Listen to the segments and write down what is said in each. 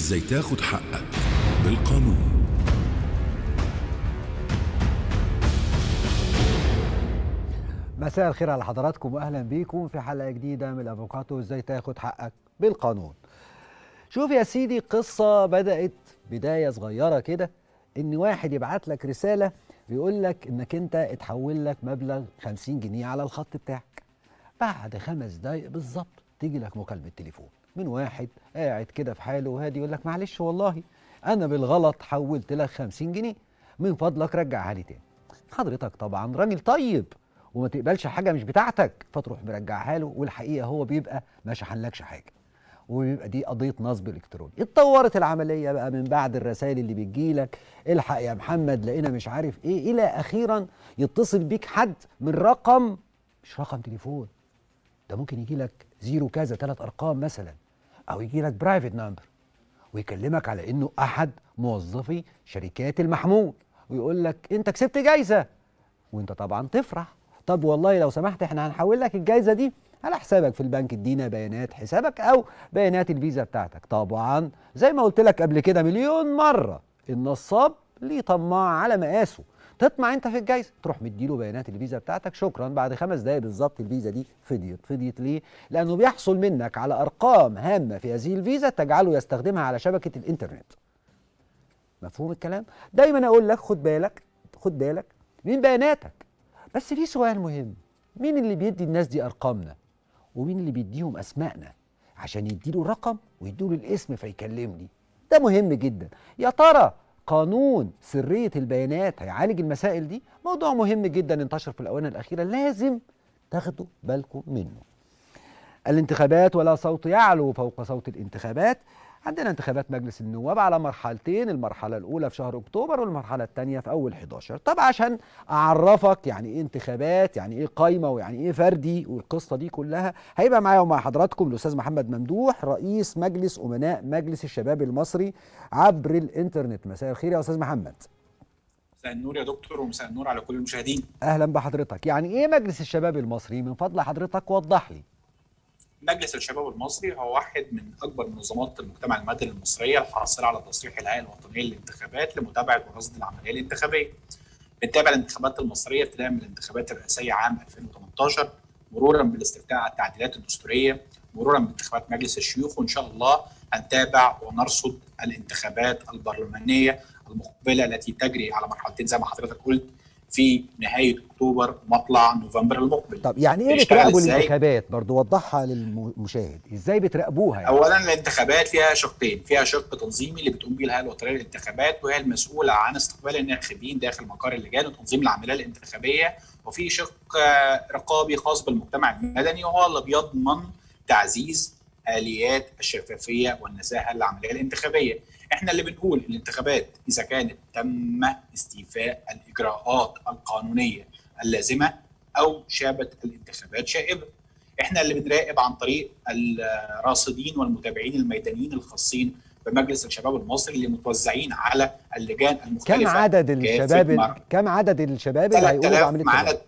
ازاي تاخد حقك بالقانون مساء الخير على حضراتكم واهلا بيكم في حلقه جديده من الافوكاتو ازاي تاخد حقك بالقانون شوف يا سيدي قصه بدات بدايه صغيره كده ان واحد يبعت لك رساله بيقول لك انك انت اتحول لك مبلغ 50 جنيه على الخط بتاعك بعد خمس دقايق بالظبط تيجي لك مكالمه تليفون من واحد قاعد كده في حاله وهادي يقول لك معلش والله انا بالغلط حولت لك 50 جنيه من فضلك رجعها لي تاني حضرتك طبعا راجل طيب وما تقبلش حاجه مش بتاعتك فتروح مرجعها له والحقيقه هو بيبقى ما شحنلكش حاجه وبيبقى دي قضيه نصب الكتروني اتطورت العمليه بقى من بعد الرسائل اللي بتجي لك الحق يا محمد لقينا مش عارف ايه الى اخيرا يتصل بيك حد من رقم مش رقم تليفون ده ممكن يجي لك زيرو كذا ثلاث ارقام مثلا او يجي لك برايفت نمبر ويكلمك على انه احد موظفي شركات المحمول ويقول لك انت كسبت جايزه وانت طبعا تفرح طب والله لو سمحت احنا هنحول لك الجايزه دي على حسابك في البنك ادينا بيانات حسابك او بيانات الفيزا بتاعتك طبعا زي ما قلت لك قبل كده مليون مره النصاب ليه طماع على مقاسه تطمع انت في الجايزه تروح مديله بيانات الفيزا بتاعتك شكرا بعد خمس دقائق بالظبط الفيزا دي فضيت فضيت ليه لانه بيحصل منك على ارقام هامه في هذه الفيزا تجعله يستخدمها على شبكه الانترنت مفهوم الكلام دايما اقول لك خد بالك خد بالك من بياناتك بس في سؤال مهم مين اللي بيدي الناس دي ارقامنا ومين اللي بيديهم اسمائنا عشان يديله رقم ويديله الاسم فيكلمني ده مهم جدا يا ترى قانون سرية البيانات هيعالج المسائل دي موضوع مهم جدا انتشر في الآونة الأخيرة لازم تاخدوا بالكم منه الانتخابات ولا صوت يعلو فوق صوت الانتخابات عندنا انتخابات مجلس النواب على مرحلتين المرحلة الأولى في شهر أكتوبر والمرحلة الثانية في أول 11 طب عشان أعرفك يعني إيه انتخابات يعني إيه قايمة ويعني إيه فردي والقصة دي كلها هيبقى معايا ومع حضراتكم الأستاذ محمد ممدوح رئيس مجلس أمناء مجلس الشباب المصري عبر الإنترنت مساء الخير يا أستاذ محمد مساء النور يا دكتور ومساء النور على كل المشاهدين أهلا بحضرتك يعني إيه مجلس الشباب المصري من فضل حضرتك وضح لي مجلس الشباب المصري هو واحد من اكبر منظمات المجتمع المدني المصريه الحاصله على تصريح الهيئه الوطنيه للانتخابات لمتابعه ورصد العمليه الانتخابيه. بنتابع الانتخابات المصريه ابتداء من الانتخابات الرئاسيه عام 2018 مرورا بالاستفتاء على التعديلات الدستوريه مرورا بانتخابات مجلس الشيوخ وان شاء الله هنتابع ونرصد الانتخابات البرلمانيه المقبله التي تجري على مرحلتين زي ما حضرتك قلت في نهايه اكتوبر مطلع نوفمبر المقبل طب يعني ايه بتراقبوا الانتخابات برضو وضحها للمشاهد ازاي بتراقبوها يعني؟ اولا الانتخابات فيها شقين فيها شق تنظيمي اللي بتقوم بيه الهيئه الوطنيه للانتخابات وهي المسؤوله عن استقبال الناخبين داخل مقر اللجان وتنظيم العمليه الانتخابيه وفي شق رقابي خاص بالمجتمع المدني وهو اللي بيضمن تعزيز اليات الشفافيه والنزاهه للعمليه الانتخابيه احنا اللي بنقول الانتخابات اذا كانت تم استيفاء الاجراءات القانونيه اللازمه او شابت الانتخابات شائبه احنا اللي بنراقب عن طريق الراصدين والمتابعين الميدانيين الخاصين بمجلس الشباب المصري اللي متوزعين على اللجان المختلفه كم عدد الشباب كم عدد الشباب اللي هيقولوا بعمليه عدد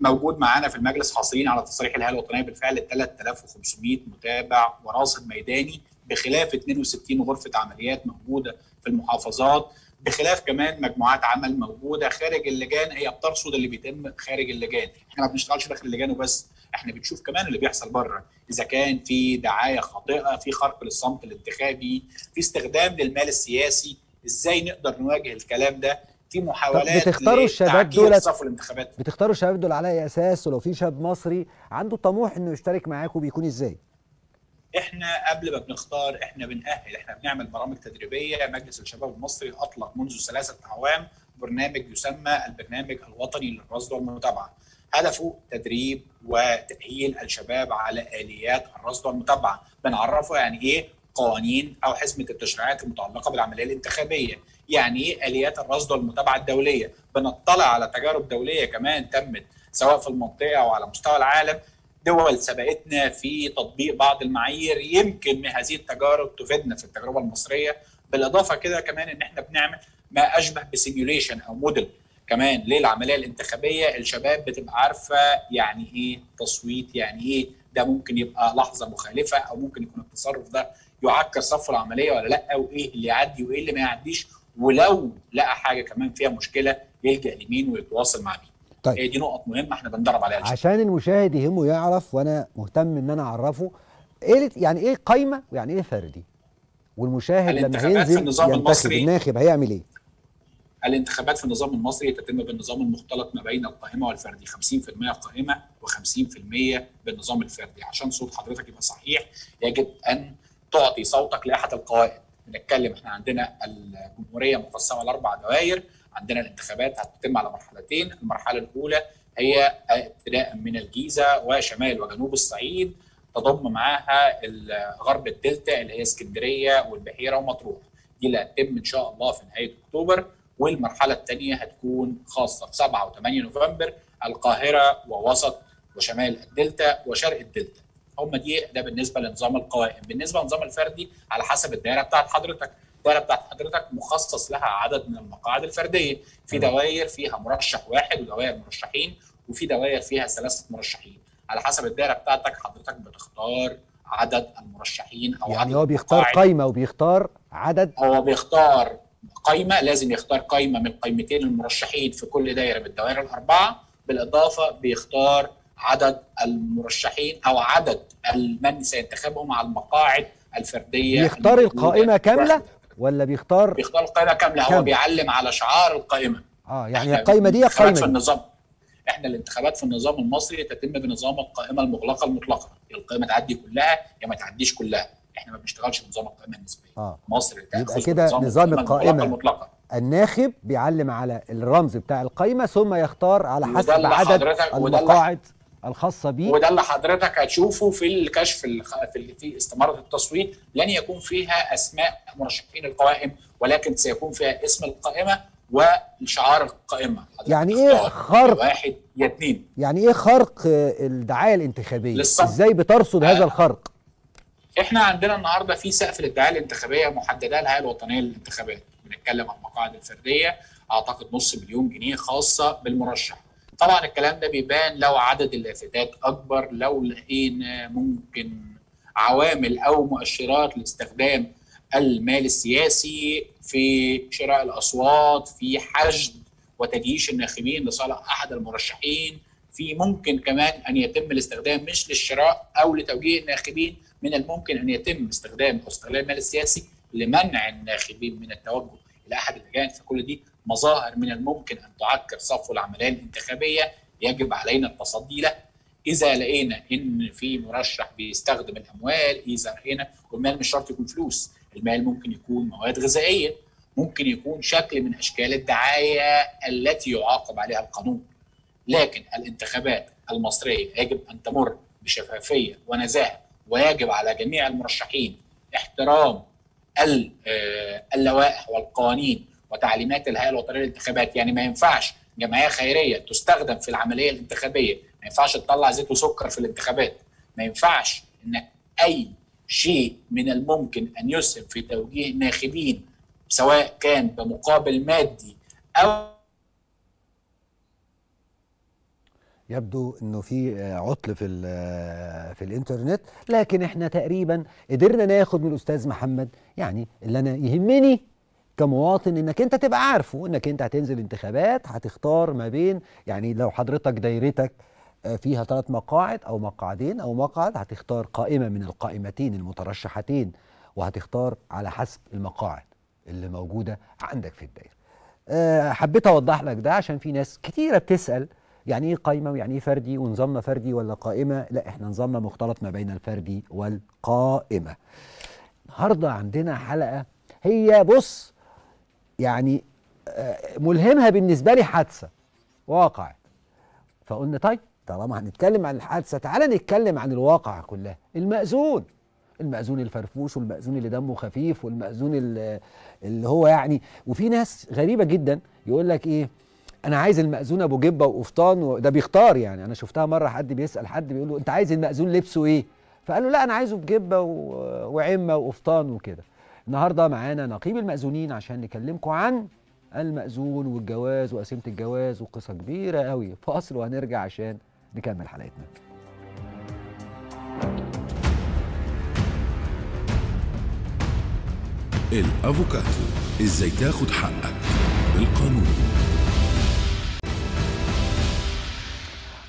موجود معانا في المجلس حاصلين على تصريح الهيئه الوطنيه بالفعل 3500 متابع وراصد ميداني بخلاف 62 غرفه عمليات موجوده في المحافظات بخلاف كمان مجموعات عمل موجوده خارج اللجان هي بترصد اللي بيتم خارج اللجان احنا ما بنشتغلش داخل اللجان وبس احنا بنشوف كمان اللي بيحصل بره اذا كان في دعايه خاطئه في خرق للصمت الانتخابي في استخدام للمال السياسي ازاي نقدر نواجه الكلام ده في محاولات بتختاروا الشباب دول الانتخابات بتختاروا الشباب دول على اي اساس ولو في شاب مصري عنده طموح انه يشترك معاكم بيكون ازاي احنا قبل ما بنختار احنا بنأهل احنا بنعمل برامج تدريبيه مجلس الشباب المصري اطلق منذ ثلاثه اعوام برنامج يسمى البرنامج الوطني للرصد والمتابعه هدفه تدريب وتأهيل الشباب على آليات الرصد والمتابعة بنعرفه يعني إيه قوانين أو حزمة التشريعات المتعلقة بالعملية الانتخابية يعني إيه آليات الرصد والمتابعة الدولية بنطلع على تجارب دولية كمان تمت سواء في المنطقة أو على مستوى العالم دول سبقتنا في تطبيق بعض المعايير يمكن هذه التجارب تفيدنا في التجربه المصريه بالاضافه كده كمان ان احنا بنعمل ما اشبه بسيميوليشن او موديل كمان للعمليه الانتخابيه الشباب بتبقى عارفه يعني ايه تصويت يعني ايه ده ممكن يبقى لحظه مخالفه او ممكن يكون التصرف ده يعكر صف العمليه ولا لا وايه اللي يعدي وايه اللي ما يعديش ولو لقى حاجه كمان فيها مشكله يلجا لمين ويتواصل مع مين طيب. هي دي نقط مهمه احنا بندرب عليها عشان المشاهد يهمه يعرف وانا مهتم ان انا اعرفه ايه يعني ايه قايمه ويعني ايه فردي والمشاهد لما هينزل النظام المصري الناخب هيعمل ايه الانتخابات في النظام المصري تتم بالنظام المختلط ما بين القائمه والفردي 50% قائمه و50% بالنظام الفردي عشان صوت حضرتك يبقى صحيح يجب ان تعطي صوتك لاحد القوائم نتكلم احنا عندنا الجمهوريه مقسمه لاربع دوائر عندنا الانتخابات هتتم على مرحلتين المرحله الاولى هي ابتداء من الجيزه وشمال وجنوب الصعيد تضم معاها غرب الدلتا اللي هي اسكندريه والبحيره ومطروح دي اللي هتتم ان شاء الله في نهايه اكتوبر والمرحله الثانيه هتكون خاصه في 7 و8 نوفمبر القاهره ووسط وشمال الدلتا وشرق الدلتا هم دي ده بالنسبه لنظام القوائم بالنسبه للنظام الفردي على حسب الدائره بتاعت حضرتك الدائرة بتاعت حضرتك مخصص لها عدد من المقاعد الفرديه في دوائر فيها مرشح واحد ودوائر مرشحين وفي دوائر فيها ثلاثه مرشحين على حسب الدائره بتاعتك حضرتك بتختار عدد المرشحين او يعني هو بيختار قايمه وبيختار عدد هو بيختار قايمه لازم يختار قايمه من قايمتين المرشحين في كل دايره من الدوائر الاربعه بالاضافه بيختار عدد المرشحين او عدد من سينتخبهم على المقاعد الفرديه يختار القائمه كامله ولا بيختار بيختار القائمه كامله كامل. هو بيعلم على شعار القائمه اه يعني القائمه دي قائمه في النظام احنا الانتخابات في النظام المصري تتم بنظام القائمه المغلقه المطلقه يا القائمه تعدي كلها يا ما تعديش كلها احنا ما بنشتغلش بنظام القائمه النسبيه آه. مصر يبقى كده نظام, نظام القائمه المطلقه الناخب بيعلم على الرمز بتاع القائمه ثم يختار على حسب عدد المقاعد الخاصه بيه وده اللي حضرتك هتشوفه في الكشف في في استماره التصويت لن يكون فيها اسماء مرشحين القوائم ولكن سيكون فيها اسم القائمه وشعار القائمه يعني ايه خرق واحد يا اتنين يعني ايه خرق آه، الدعايه الانتخابيه للصف. ازاي بترصد هذا آه. الخرق احنا عندنا النهارده في سقف للدعايه الانتخابيه محدده لها الوطنيه للانتخابات بنتكلم عن المقاعد الفرديه اعتقد نص مليون جنيه خاصه بالمرشح طبعا الكلام ده بيبان لو عدد اللافتات اكبر لو لقينا ممكن عوامل او مؤشرات لاستخدام المال السياسي في شراء الاصوات في حشد وتجييش الناخبين لصالح احد المرشحين في ممكن كمان ان يتم الاستخدام مش للشراء او لتوجيه الناخبين من الممكن ان يتم استخدام او استغلال المال السياسي لمنع الناخبين من التوجه لاحد الجانب فكل دي مظاهر من الممكن ان تعكر صفو العمليه الانتخابيه يجب علينا التصدي له اذا لقينا ان في مرشح بيستخدم الاموال اذا لقينا والمال مش شرط يكون فلوس المال ممكن يكون مواد غذائيه ممكن يكون شكل من اشكال الدعايه التي يعاقب عليها القانون لكن الانتخابات المصريه يجب ان تمر بشفافيه ونزاهه ويجب على جميع المرشحين احترام آه، اللوائح والقوانين وتعليمات الهيئه الوطنيه للانتخابات يعني ما ينفعش جمعيه خيريه تستخدم في العمليه الانتخابيه ما ينفعش تطلع زيت وسكر في الانتخابات ما ينفعش ان اي شيء من الممكن ان يسهم في توجيه ناخبين سواء كان بمقابل مادي او يبدو انه في عطل في في الانترنت لكن احنا تقريبا قدرنا ناخد من الاستاذ محمد يعني اللي انا يهمني كمواطن انك انت تبقى عارفه انك انت هتنزل انتخابات هتختار ما بين يعني لو حضرتك دايرتك آه، فيها ثلاث مقاعد او مقعدين او مقعد هتختار قائمه من القائمتين المترشحتين وهتختار على حسب المقاعد اللي موجوده عندك في الدايره. آه، حبيت اوضح لك ده عشان في ناس كتيره بتسال يعني ايه قائمه ويعني ايه فردي ونظامنا فردي ولا قائمه؟ لا احنا نظامنا مختلط ما بين الفردي والقائمه. النهارده عندنا حلقه هي بص يعني آه، ملهمها بالنسبه لي حادثه واقع فقلنا طيب طالما هنتكلم عن الحادثه تعالى نتكلم عن الواقع كلها المأذون المأذون الفرفوش والمأذون اللي دمه خفيف والمأذون اللي هو يعني وفي ناس غريبه جدا يقول لك ايه انا عايز المأذون ابو جبه وقفطان ده بيختار يعني انا شفتها مره حد بيسال حد بيقول له انت عايز المأذون لبسه ايه فقال له لا انا عايزه بجبه وعمه وقفطان وكده النهارده معانا نقيب المأذونين عشان نكلمكم عن المأذون والجواز وقسيمة الجواز وقصة كبيرة قوي فاصل وهنرجع عشان نكمل حلقتنا الافوكاتو ازاي تاخد حقك بالقانون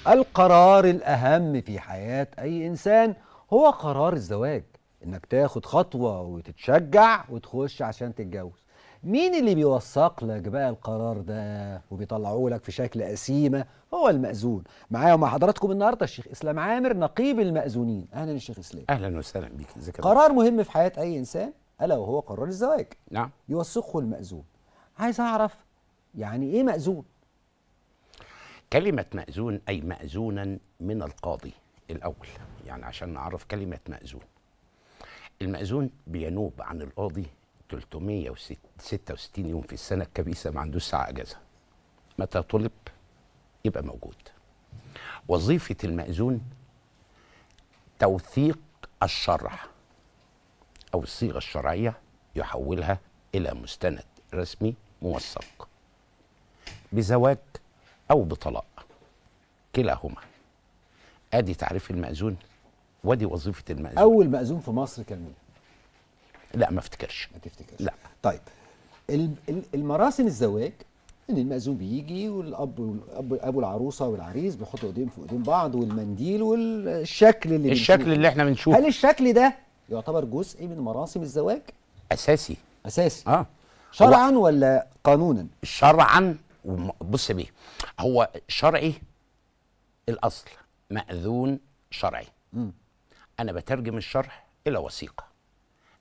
القرار الاهم في حياه اي انسان هو قرار الزواج انك تاخد خطوه وتتشجع وتخش عشان تتجوز مين اللي بيوثق لك بقى القرار ده وبيطلعوه لك في شكل قسيمه هو المأذون معايا ومع حضراتكم النهارده الشيخ اسلام عامر نقيب المأذونين اهلا الشيخ اسلام اهلا وسهلا بيك قرار مهم في حياه اي انسان الا وهو قرار الزواج نعم يوثقه المأذون عايز اعرف يعني ايه مأذون كلمه مأذون اي مأذونا من القاضي الاول يعني عشان نعرف كلمة مأذون المأذون بينوب عن القاضي 366 يوم في السنة الكبيسة ما عندوش ساعة أجازة متى طلب يبقى موجود وظيفة المأذون توثيق الشرع أو الصيغة الشرعية يحولها إلى مستند رسمي موثق بزواج أو بطلاق كلاهما ادي تعريف المأذون وادي وظيفه المأذون اول مأذون في مصر كان مين؟ لا ما افتكرش ما تفتكرش لا طيب المراسم الزواج ان المأذون بيجي والاب والاب ابو العروسه والعريس بيحطوا ايديهم في ايدين بعض والمنديل والشكل اللي الشكل اللي احنا بنشوفه هل الشكل ده يعتبر جزء من مراسم الزواج؟ اساسي اساسي اه شرعا ولا قانونا؟ شرعا بص بيه هو شرعي الاصل مأذون شرعي مم. أنا بترجم الشرح إلى وثيقة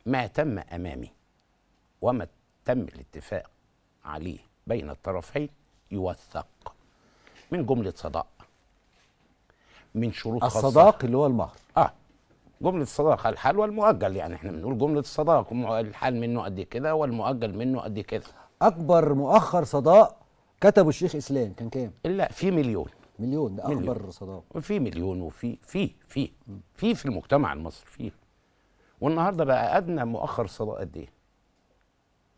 ما تم أمامي وما تم الاتفاق عليه بين الطرفين يوثق من جملة صداق من شروط خاصة الصداق اللي هو المهر اه جملة الصداق الحال والمؤجل يعني احنا بنقول جملة الصداق الحال منه قد كده والمؤجل منه قد كده أكبر مؤخر صداق كتبه الشيخ إسلام كان كام؟ لا في مليون مليون ده اكبر صداقه في مليون وفي في في في في المجتمع المصري في والنهارده بقى ادنى مؤخر صداقه قد ايه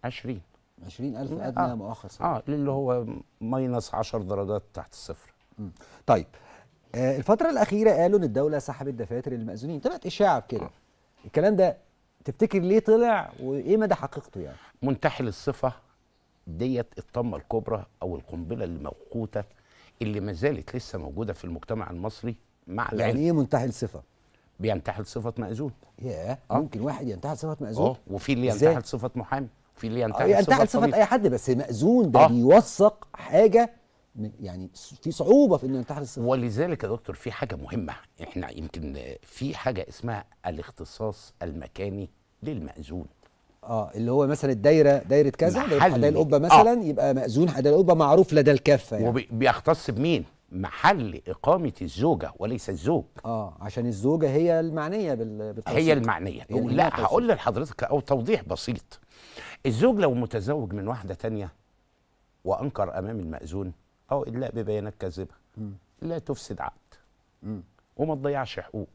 20 20000 آه. ادنى آه. مؤخر صداقه اه اللي هو ماينس 10 درجات تحت الصفر م. طيب آه الفتره الاخيره قالوا ان الدوله سحبت دفاتر المأذونين طلعت اشاعه بكده آه. الكلام ده تفتكر ليه طلع وايه مدى حقيقته يعني منتحل الصفه ديت الطمه الكبرى او القنبله الموقوته اللي ما زالت لسه موجوده في المجتمع المصري مع يعني العلم. ايه منتحل صفه؟ بينتحل صفه مأذون يا yeah. آه. ممكن واحد ينتحل صفه مأذون؟ وفي اللي ينتحل صفه محامي وفي اللي ينتحل, آه، ينتحل صفه ينتحل صفه اي حد بس مأذون ده آه. بيوثق حاجه من يعني في صعوبه في انه ينتحل الصفه ولذلك يا دكتور في حاجه مهمه احنا يمكن في حاجه اسمها الاختصاص المكاني للمأذون اه اللي هو مثلا الدايره دايره كذا حدائق القبه مثلا آه. يبقى مأذون حدائق القبه معروف لدى الكافه يعني وبيختص بمين؟ محل إقامة الزوجة وليس الزوج اه عشان الزوجة هي المعنية بالتوصيل هي المعنية هي لا هقول لحضرتك أو توضيح بسيط الزوج لو متزوج من واحدة تانية وأنكر أمام المأذون أو إلا ببيانات كاذبة لا تفسد عقد وما تضيعش حقوق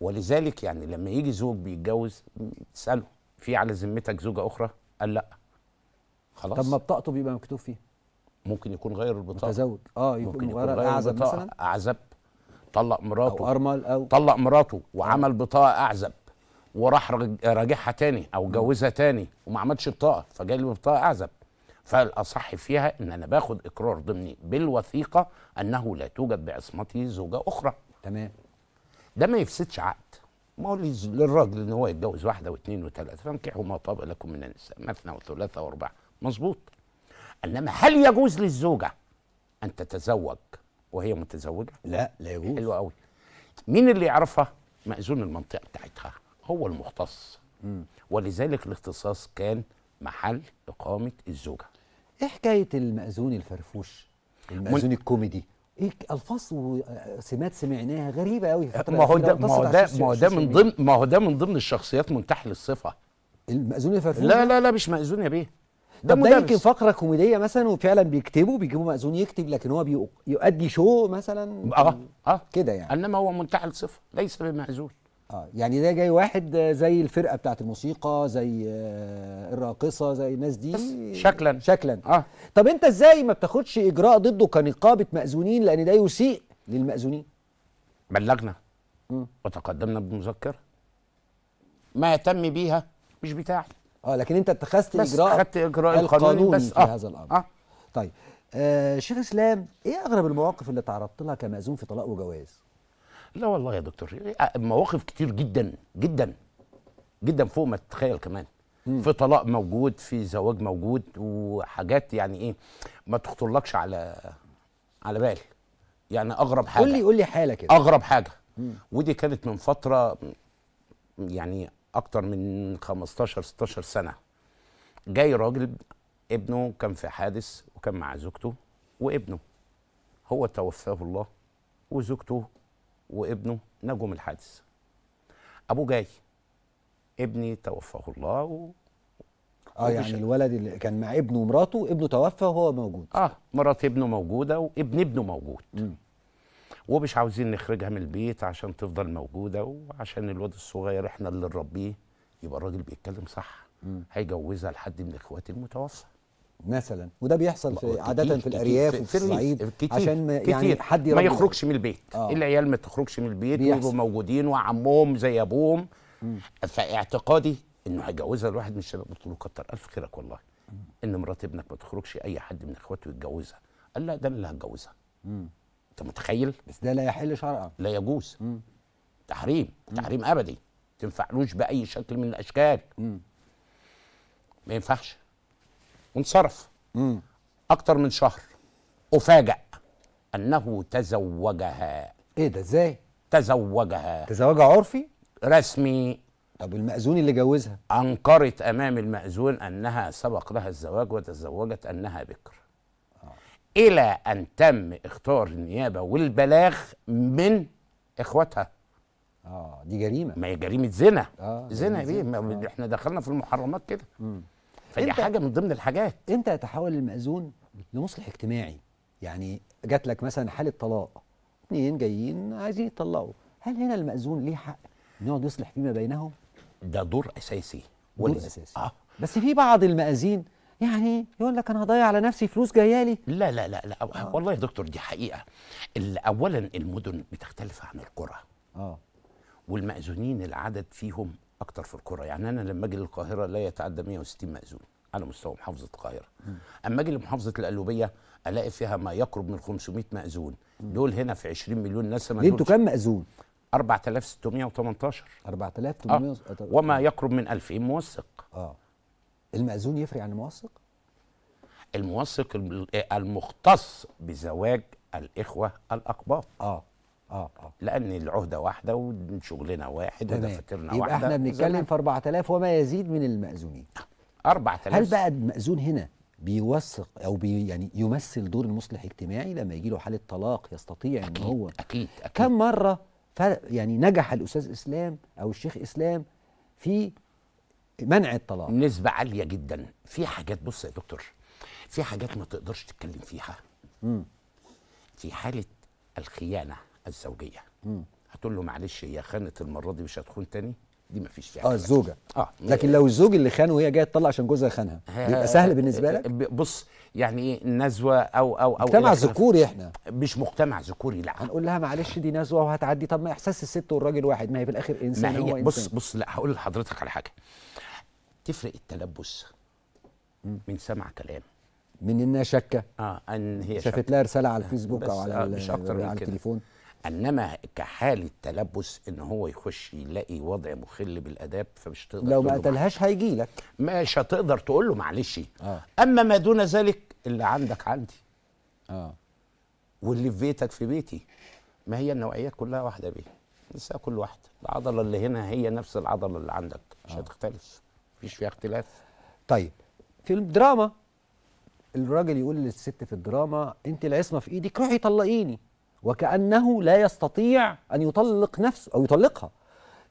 ولذلك يعني لما يجي زوج بيتجوز اساله في على ذمتك زوجه اخرى قال لا خلاص طب ما بطاقته بيبقى مكتوب فيه ممكن يكون غير البطاقه متزوج اه يكون غير اعزب مثلا اعزب طلق مراته أو أرمل أو طلق مراته وعمل آه. بطاقة أعزب وراح راجعها تاني أو جوزها تاني وما عملش بطاقة فجاي لي بطاقة أعزب فالأصح فيها إن أنا باخد إقرار ضمني بالوثيقة أنه لا توجد بعصمتي زوجة أخرى تمام ده ما يفسدش عقد ما هو للراجل ان هو يتجوز واحده واثنين وثلاثه فانكحوا ما طاب لكم من النساء مثنى وثلاثه واربعه مظبوط انما هل يجوز للزوجه ان تتزوج وهي متزوجه؟ لا لا يجوز حلو قوي مين اللي يعرفها؟ مأذون المنطقه بتاعتها هو المختص مم. ولذلك الاختصاص كان محل اقامه الزوجه ايه حكايه المأذون الفرفوش؟ المأذون الكوميدي ايه الفاظ وسمات آه، سمعناها غريبه قوي آه، ما هو ده ما هو ده ما هو ده من ضمن ما هو ده من ضمن الشخصيات منتحل الصفه المأذون يا فرفور لا لا لا مش مأذون يا بيه ده ممكن ده يمكن فقره كوميديه مثلا وفعلا بيكتبوا بيجيبوا مأذون يكتب لكن هو بيؤدي شو مثلا اه اه كده يعني انما هو منتحل صفه ليس بمأذون اه يعني ده جاي واحد زي الفرقه بتاعت الموسيقى زي آه، الراقصه زي الناس دي شكلا شكلا اه طب انت ازاي ما بتاخدش اجراء ضده كنقابه مأذونين لان ده يسيء للمأذونين بلغنا وتقدمنا بمذكره ما يتم بيها مش بتاعي اه لكن انت اتخذت اجراء بس اخذت اجراء القانوني بس في آه. هذا الامر آه. طيب آه شيخ اسلام ايه اغرب المواقف اللي تعرضت لها كمأذون في طلاق وجواز لا والله يا دكتور آه، مواقف كتير جدا جدا جدا فوق ما تتخيل كمان مم. في طلاق موجود في زواج موجود وحاجات يعني ايه ما تخطرلكش على على بال يعني اغرب حاجه قول لي قول لي حاله كده اغرب حاجه مم. ودي كانت من فتره يعني اكتر من 15 16 سنه جاي راجل ابنه كان في حادث وكان مع زوجته وابنه هو توفاه الله وزوجته وابنه من الحادث ابوه جاي ابني توفاه الله و... اه يعني الولد اللي كان مع ابنه ومراته ابنه توفى وهو موجود اه مرات ابنه موجوده وابن ابنه موجود م. ومش عاوزين نخرجها من البيت عشان تفضل موجوده وعشان الواد الصغير احنا اللي نربيه يبقى الراجل بيتكلم صح م. هيجوزها لحد من اخواتي المتوفى مثلا وده بيحصل في عاده كتير في الارياف وفي الصعيد عشان ما يعني حد ما يخرجش من البيت آه. العيال ما تخرجش من البيت ويبقوا موجودين وعمهم زي ابوهم فاعتقادي انه هيجوزها لواحد من الشباب قلت له كتر الف خيرك والله مم. ان مرات ابنك ما تخرجش اي حد من اخواته يتجوزها قال لا ده انا اللي هتجوزها انت متخيل بس ده لا يحل شرعا لا يجوز مم. تحريم تحريم ابدي تنفعلوش باي شكل من الاشكال مم. ما ينفعش وانصرف اكتر من شهر افاجأ انه تزوجها ايه ده ازاي تزوجها تزوجها عرفي رسمي طب المأذون اللي جوزها انكرت امام المأذون انها سبق لها الزواج وتزوجت انها بكر آه. الى ان تم اختار النيابه والبلاغ من اخواتها اه دي جريمه ما هي جريمه زنا آه زنا ايه احنا دخلنا في المحرمات كده فدي حاجه من ضمن الحاجات انت تحول المأذون لمصلح اجتماعي يعني جات لك مثلا حاله طلاق اثنين جايين عايزين يطلقوا هل هنا المأذون ليه حق ان يقعد يصلح فيما بينهم ده دور اساسي دور اساسي آه. بس في بعض المآذين يعني يقول لك انا هضيع على نفسي فلوس جايه لي لا لا لا لا آه. والله يا دكتور دي حقيقه اولا المدن بتختلف عن القرى اه والمأذونين العدد فيهم اكتر في الكره يعني انا لما اجي للقاهره لا يتعدى 160 مأذون على مستوى محافظه القاهره اما اجي لمحافظه القلوبيه الاقي فيها ما يقرب من 500 مأذون دول هنا في 20 مليون نسمه ليه انتوا كام مأذون 4618 4618 آه. وما يقرب من 2000 إيه؟ موثق اه المأذون يفرق عن الموثق الموثق المختص بزواج الاخوه الاقباط اه اه اه لان العهده واحده وشغلنا واحد وده فكرنا واحده يبقى احنا بنتكلم في 4000 وما يزيد من المأذونين 4000 هل بقى المأذون هنا بيوثق او بي يعني يمثل دور المصلح الاجتماعي لما يجي له حاله طلاق يستطيع أكيد ان هو اكيد اكيد كم مره يعني نجح الاستاذ اسلام او الشيخ اسلام في منع الطلاق نسبه عاليه جدا في حاجات بص يا دكتور في حاجات ما تقدرش تتكلم فيها مم. في حاله الخيانه الزوجيه هتقول له معلش هي خانت المره دي مش هتخون تاني دي مفيش فيها اه الزوجه اه لكن لو الزوج اللي خانه وهي جايه تطلع عشان جوزها خانها بيبقى سهل بالنسبه لك بص يعني ايه نزوه او او او مجتمع ذكوري احنا مش مجتمع ذكوري لا هنقول لها معلش دي نزوه وهتعدي طب ما احساس الست والراجل واحد ما هي في الاخر انسان ما هي بص إنسان. بص لا هقول لحضرتك على حاجه تفرق التلبس من سمع كلام من انها شاكه اه ان هي شافت لها رساله على آه، الفيسبوك او على, آه، على, على التليفون انما كحاله تلبس ان هو يخش يلاقي وضع مخل بالاداب فمش تقدر لو ما قتلهاش هيجي لك مش هتقدر تقول له معلش آه. اما ما دون ذلك اللي عندك عندي اه واللي في بيتك في بيتي ما هي النوعيات كلها واحده بيه لسه كل واحده العضله اللي هنا هي نفس العضله اللي عندك مش آه. هتختلف مفيش فيها اختلاف طيب في الدراما الراجل يقول للست في الدراما انت العصمه في ايدك روحي طلقيني وكأنه لا يستطيع أن يطلق نفسه أو يطلقها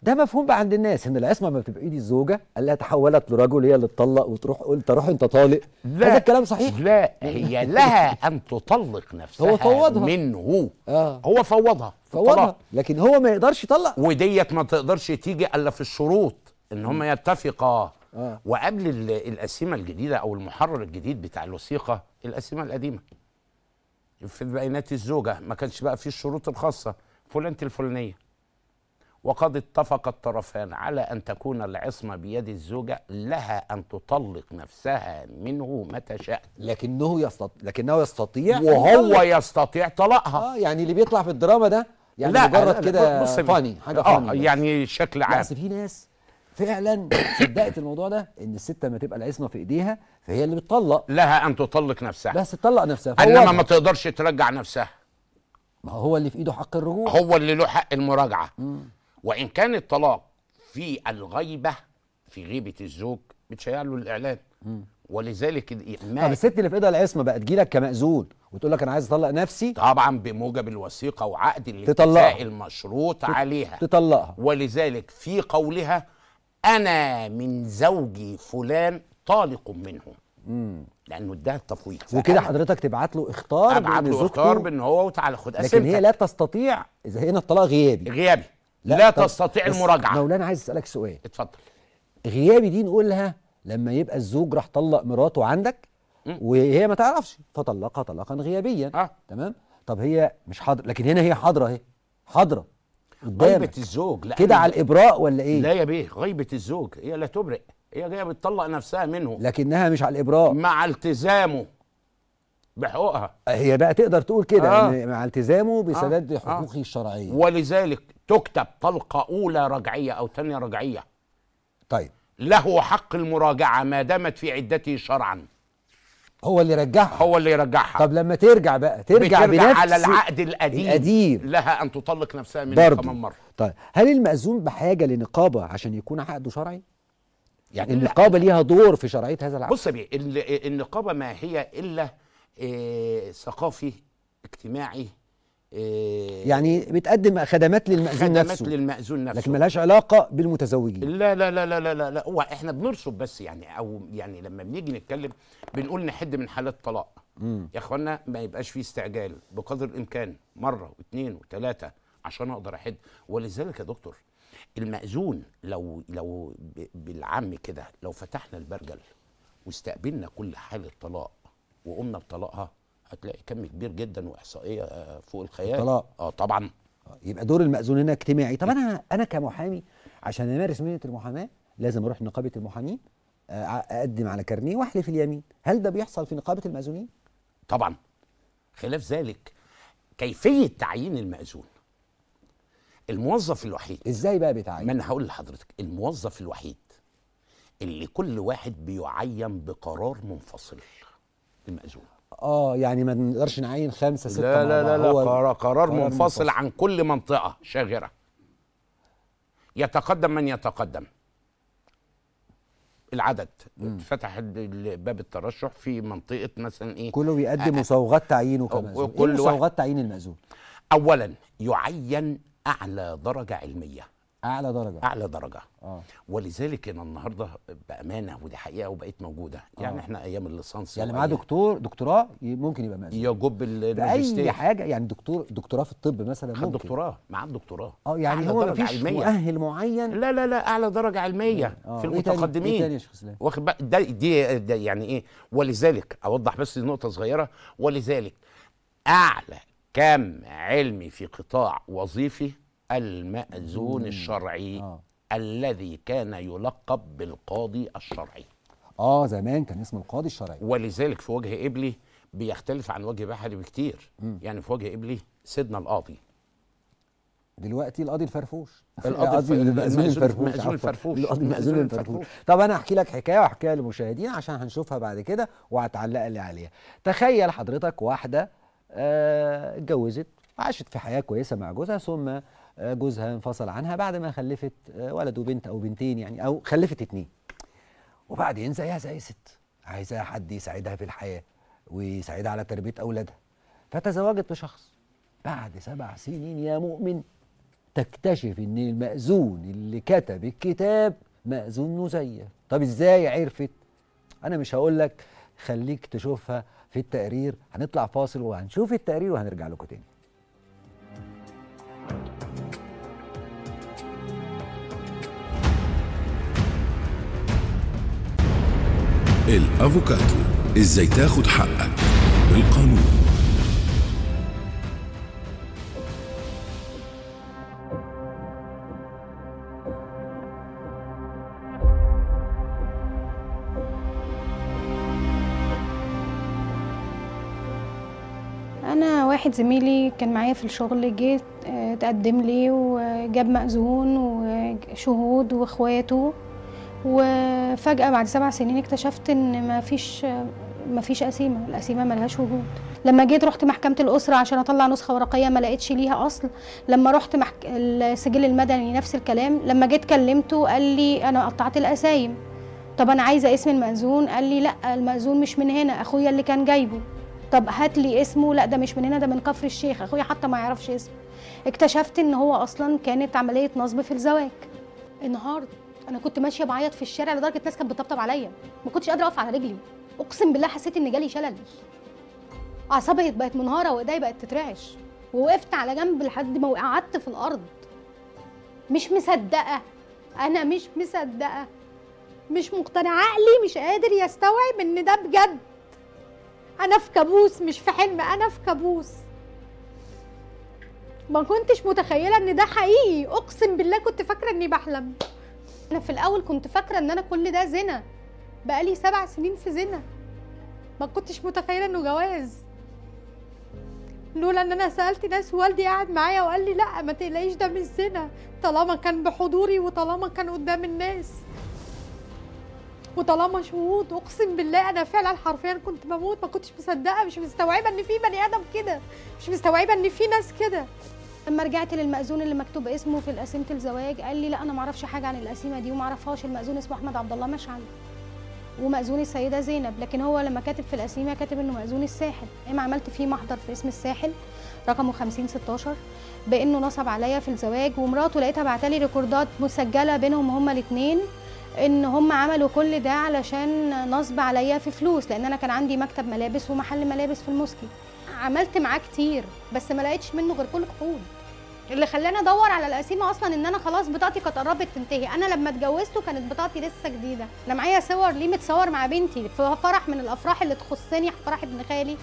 ده مفهوم بقى عند الناس ان العصمه ما بتبقى ايدي الزوجه لها تحولت لرجل هي اللي تطلق وتروح قلت روح انت طالق لا هذا الكلام صحيح لا هي لها ان تطلق نفسها هو فوضها منه آه. هو فوضها فوضها لكن هو ما يقدرش يطلق وديت ما تقدرش تيجي الا في الشروط ان هم يتفقا آه. وقبل القسيمه الجديده او المحرر الجديد بتاع الوثيقه القسيمه القديمه في بيانات الزوجه ما كانش بقى فيه الشروط الخاصه فلانه الفلانيه وقد اتفق الطرفان على ان تكون العصمه بيد الزوجه لها ان تطلق نفسها منه متى شاءت لكنه يستطيع لكنه يستطيع وهو يستطيع طلاقها اه يعني اللي بيطلع في الدراما ده يعني لا مجرد كده فاني حاجه آه، فاني يعني شكل عام بس في ناس فعلا صدقت الموضوع ده ان الست لما تبقى العصمه في ايديها فهي اللي بتطلق لها ان تطلق نفسها بس تطلق نفسها انما ما تقدرش ترجع نفسها ما هو اللي في ايده حق الرجوع هو اللي له حق المراجعه مم. وان كان الطلاق في الغيبه في غيبه الزوج بتشيع له الاعلان مم. ولذلك ما طب الست اللي في ايدها العصمه بقى تجي لك كمأذون وتقول لك انا عايز اطلق نفسي طبعا بموجب الوثيقه وعقد الاتفاق المشروط تطلقها. عليها تطلقها ولذلك في قولها انا من زوجي فلان طالق منه لانه ده التفويض وكده حضرتك تبعت له اختار ابعت له اختار بان هو وتعالى خد اسئله لكن هي لا تستطيع اذا هنا الطلاق غيابي غيابي لا, لا تستطيع المراجعه مولانا عايز اسالك سؤال اتفضل غيابي دي نقولها لما يبقى الزوج راح طلق مراته عندك مم. وهي ما تعرفش فطلقها طلاقا غيابيا آه. تمام طب هي مش حاضره لكن هنا هي حاضره اهي حاضره غيبه الزوج كده على الابراء ولا ايه لا يا بيه غيبه الزوج هي لا تبرئ هي جايه بتطلق نفسها منه لكنها مش على الابراء مع التزامه بحقوقها هي بقى تقدر تقول كده آه. يعني مع التزامه آه. بسداد آه. حقوقه آه. الشرعيه ولذلك تكتب طلقه اولى رجعيه او ثانيه رجعيه طيب له حق المراجعه ما دامت في عدته شرعا هو اللي رجعها هو اللي رجعها طب لما ترجع بقى ترجع بنفس على العقد القديم القديم لها ان تطلق نفسها من كمان مره طيب هل المأذون بحاجه لنقابه عشان يكون عقده شرعي؟ يعني النقابه ليها دور في شرعيه هذا العقد بص بي النقابه ما هي الا آه، ثقافي اجتماعي آه، يعني بتقدم خدمات للمأذون نفسه خدمات للمأذون نفسه لكن ملهاش علاقة بالمتزوجين لا لا لا لا لا لا, لا. هو احنا بنرصد بس يعني او يعني لما بنيجي نتكلم بنقول نحد من حالات طلاق يا اخوانا ما يبقاش في استعجال بقدر الامكان مرة واثنين وثلاثة عشان اقدر احد ولذلك يا دكتور المأذون لو لو بالعام كده لو فتحنا البرجل واستقبلنا كل حالة طلاق وقمنا بطلاقها هتلاقي كم كبير جدا واحصائيه آه، فوق الخيال الطلاق اه طبعا يبقى دور المأذون هنا اجتماعي طب انا انا كمحامي عشان امارس مهنه المحاماه لازم اروح نقابه المحامين آه، اقدم على كارنيه واحلف اليمين هل ده بيحصل في نقابه المأذونين طبعا خلاف ذلك كيفيه تعيين المأذون الموظف الوحيد ازاي بقى بيتعين ما انا هقول لحضرتك الموظف الوحيد اللي كل واحد بيعين بقرار منفصل المأذون اه يعني ما نقدرش نعين خمسه سته لا لا لا, لا قرار, قرار منفصل عن كل منطقه شاغره يتقدم من يتقدم العدد فتح باب الترشح في منطقه مثلا ايه كله بيقدم آه، آه، مصوغات تعيينه كمان كل تعيين المأذون اولا يعين اعلى درجه علميه اعلى درجه اعلى درجه آه. ولذلك انا النهارده بامانه ودي حقيقه وبقيت موجوده يعني آه. احنا ايام الليسانس يعني معاه دكتور دكتوراه ممكن يبقى يا يجب الماجستير اي حاجه يعني دكتور دكتوراه في الطب مثلا ممكن دكتوراه معاه الدكتوراه اه يعني هو مفيش مؤهل معين لا لا لا اعلى درجه علميه آه. في إيه المتقدمين ايه تاني, إيه تاني واخد بقى ده دي, يعني ايه ولذلك اوضح بس نقطه صغيره ولذلك اعلى كم علمي في قطاع وظيفي المأذون الشرعي آه. الذي كان يلقب بالقاضي الشرعي اه زمان كان اسمه القاضي الشرعي ولذلك في وجه ابلي بيختلف عن وجه بحري بكتير مم. يعني في وجه ابلي سيدنا القاضي دلوقتي القاضي الفرفوش القاضي المأذون الفرفوش المأذون الفرفوش القاضي المأذون الفرفوش طب انا هحكي لك حكايه واحكيها للمشاهدين عشان هنشوفها بعد كده وهتعلق لي عليها تخيل حضرتك واحده آه، اتجوزت آه عاشت في حياه كويسه مع جوزها ثم جوزها انفصل عنها بعد ما خلفت آه، ولد وبنت او بنتين يعني او خلفت اتنين وبعدين زيها زي ست عايزه حد يساعدها في الحياه ويساعدها على تربيه اولادها فتزوجت بشخص بعد سبع سنين يا مؤمن تكتشف ان المأذون اللي كتب الكتاب مأذون مزيف طب ازاي عرفت انا مش هقول لك خليك تشوفها في التقرير هنطلع فاصل وهنشوف التقرير وهنرجع لكم تاني الافوكاتو ازاي تاخد حقك بالقانون انا واحد زميلي كان معايا في الشغل جه آه، تقدم لي وجاب مأذون وشهود واخواته وفجأة بعد سبع سنين اكتشفت إن مفيش مفيش قسيمة القسيمة ملهاش وجود لما جيت رحت محكمة الأسرة عشان أطلع نسخة ورقية ما لقيتش ليها أصل لما رحت محك... السجل المدني نفس الكلام لما جيت كلمته قال لي أنا قطعت القسايم طب أنا عايزة اسم المأذون قال لي لا المأذون مش من هنا أخويا اللي كان جايبه طب هات لي اسمه لا ده مش من هنا ده من كفر الشيخ أخويا حتى ما يعرفش اسمه اكتشفت إن هو أصلا كانت عملية نصب في الزواج انهارت انا كنت ماشيه بعيط في الشارع لدرجه ناس كانت بتطبطب عليا ما كنتش قادره اقف على رجلي اقسم بالله حسيت ان جالي شلل اعصابي بقت منهاره وايدي بقت تترعش ووقفت على جنب لحد ما وقعدت في الارض مش مصدقه انا مش مصدقه مش مقتنعه عقلي مش قادر يستوعب ان ده بجد انا في كابوس مش في حلم انا في كابوس ما كنتش متخيله ان ده حقيقي اقسم بالله كنت فاكره اني بحلم انا في الاول كنت فاكره ان انا كل ده زنا بقالي سبع سنين في زنا ما كنتش متخيله انه جواز لولا ان انا سالت ناس والدي قاعد معايا وقال لي لا ما تقلقيش ده مش زنا طالما كان بحضوري وطالما كان قدام الناس وطالما شهود اقسم بالله انا فعلا حرفيا كنت بموت ما كنتش مصدقه مش مستوعبه ان في بني ادم كده مش مستوعبه ان في ناس كده لما رجعت للمأذون اللي مكتوب اسمه في قسيمه الزواج قال لي لا انا ما اعرفش حاجه عن القسيمه دي وما اعرفهاش المأذون اسمه احمد عبد الله مشعل ومأذون السيده زينب لكن هو لما كاتب في القسيمه كاتب انه مأذون الساحل اما إيه، عملت فيه محضر في اسم الساحل رقمه 5016 بانه نصب عليا في الزواج ومراته لقيتها بعتلي ريكوردات مسجله بينهم هما الاثنين ان هم عملوا كل ده علشان نصب عليا في فلوس لان انا كان عندي مكتب ملابس ومحل ملابس في الموسكي عملت معاه كتير بس ما لقيتش منه غير كل كحول اللي خلاني ادور على القسيمه اصلا ان انا خلاص بطاقتي كانت قربت تنتهي انا لما اتجوزته كانت بطاقتي لسه جديده انا معايا صور ليه متصور مع بنتي في فرح من الافراح اللي تخصني فرح ابن خالي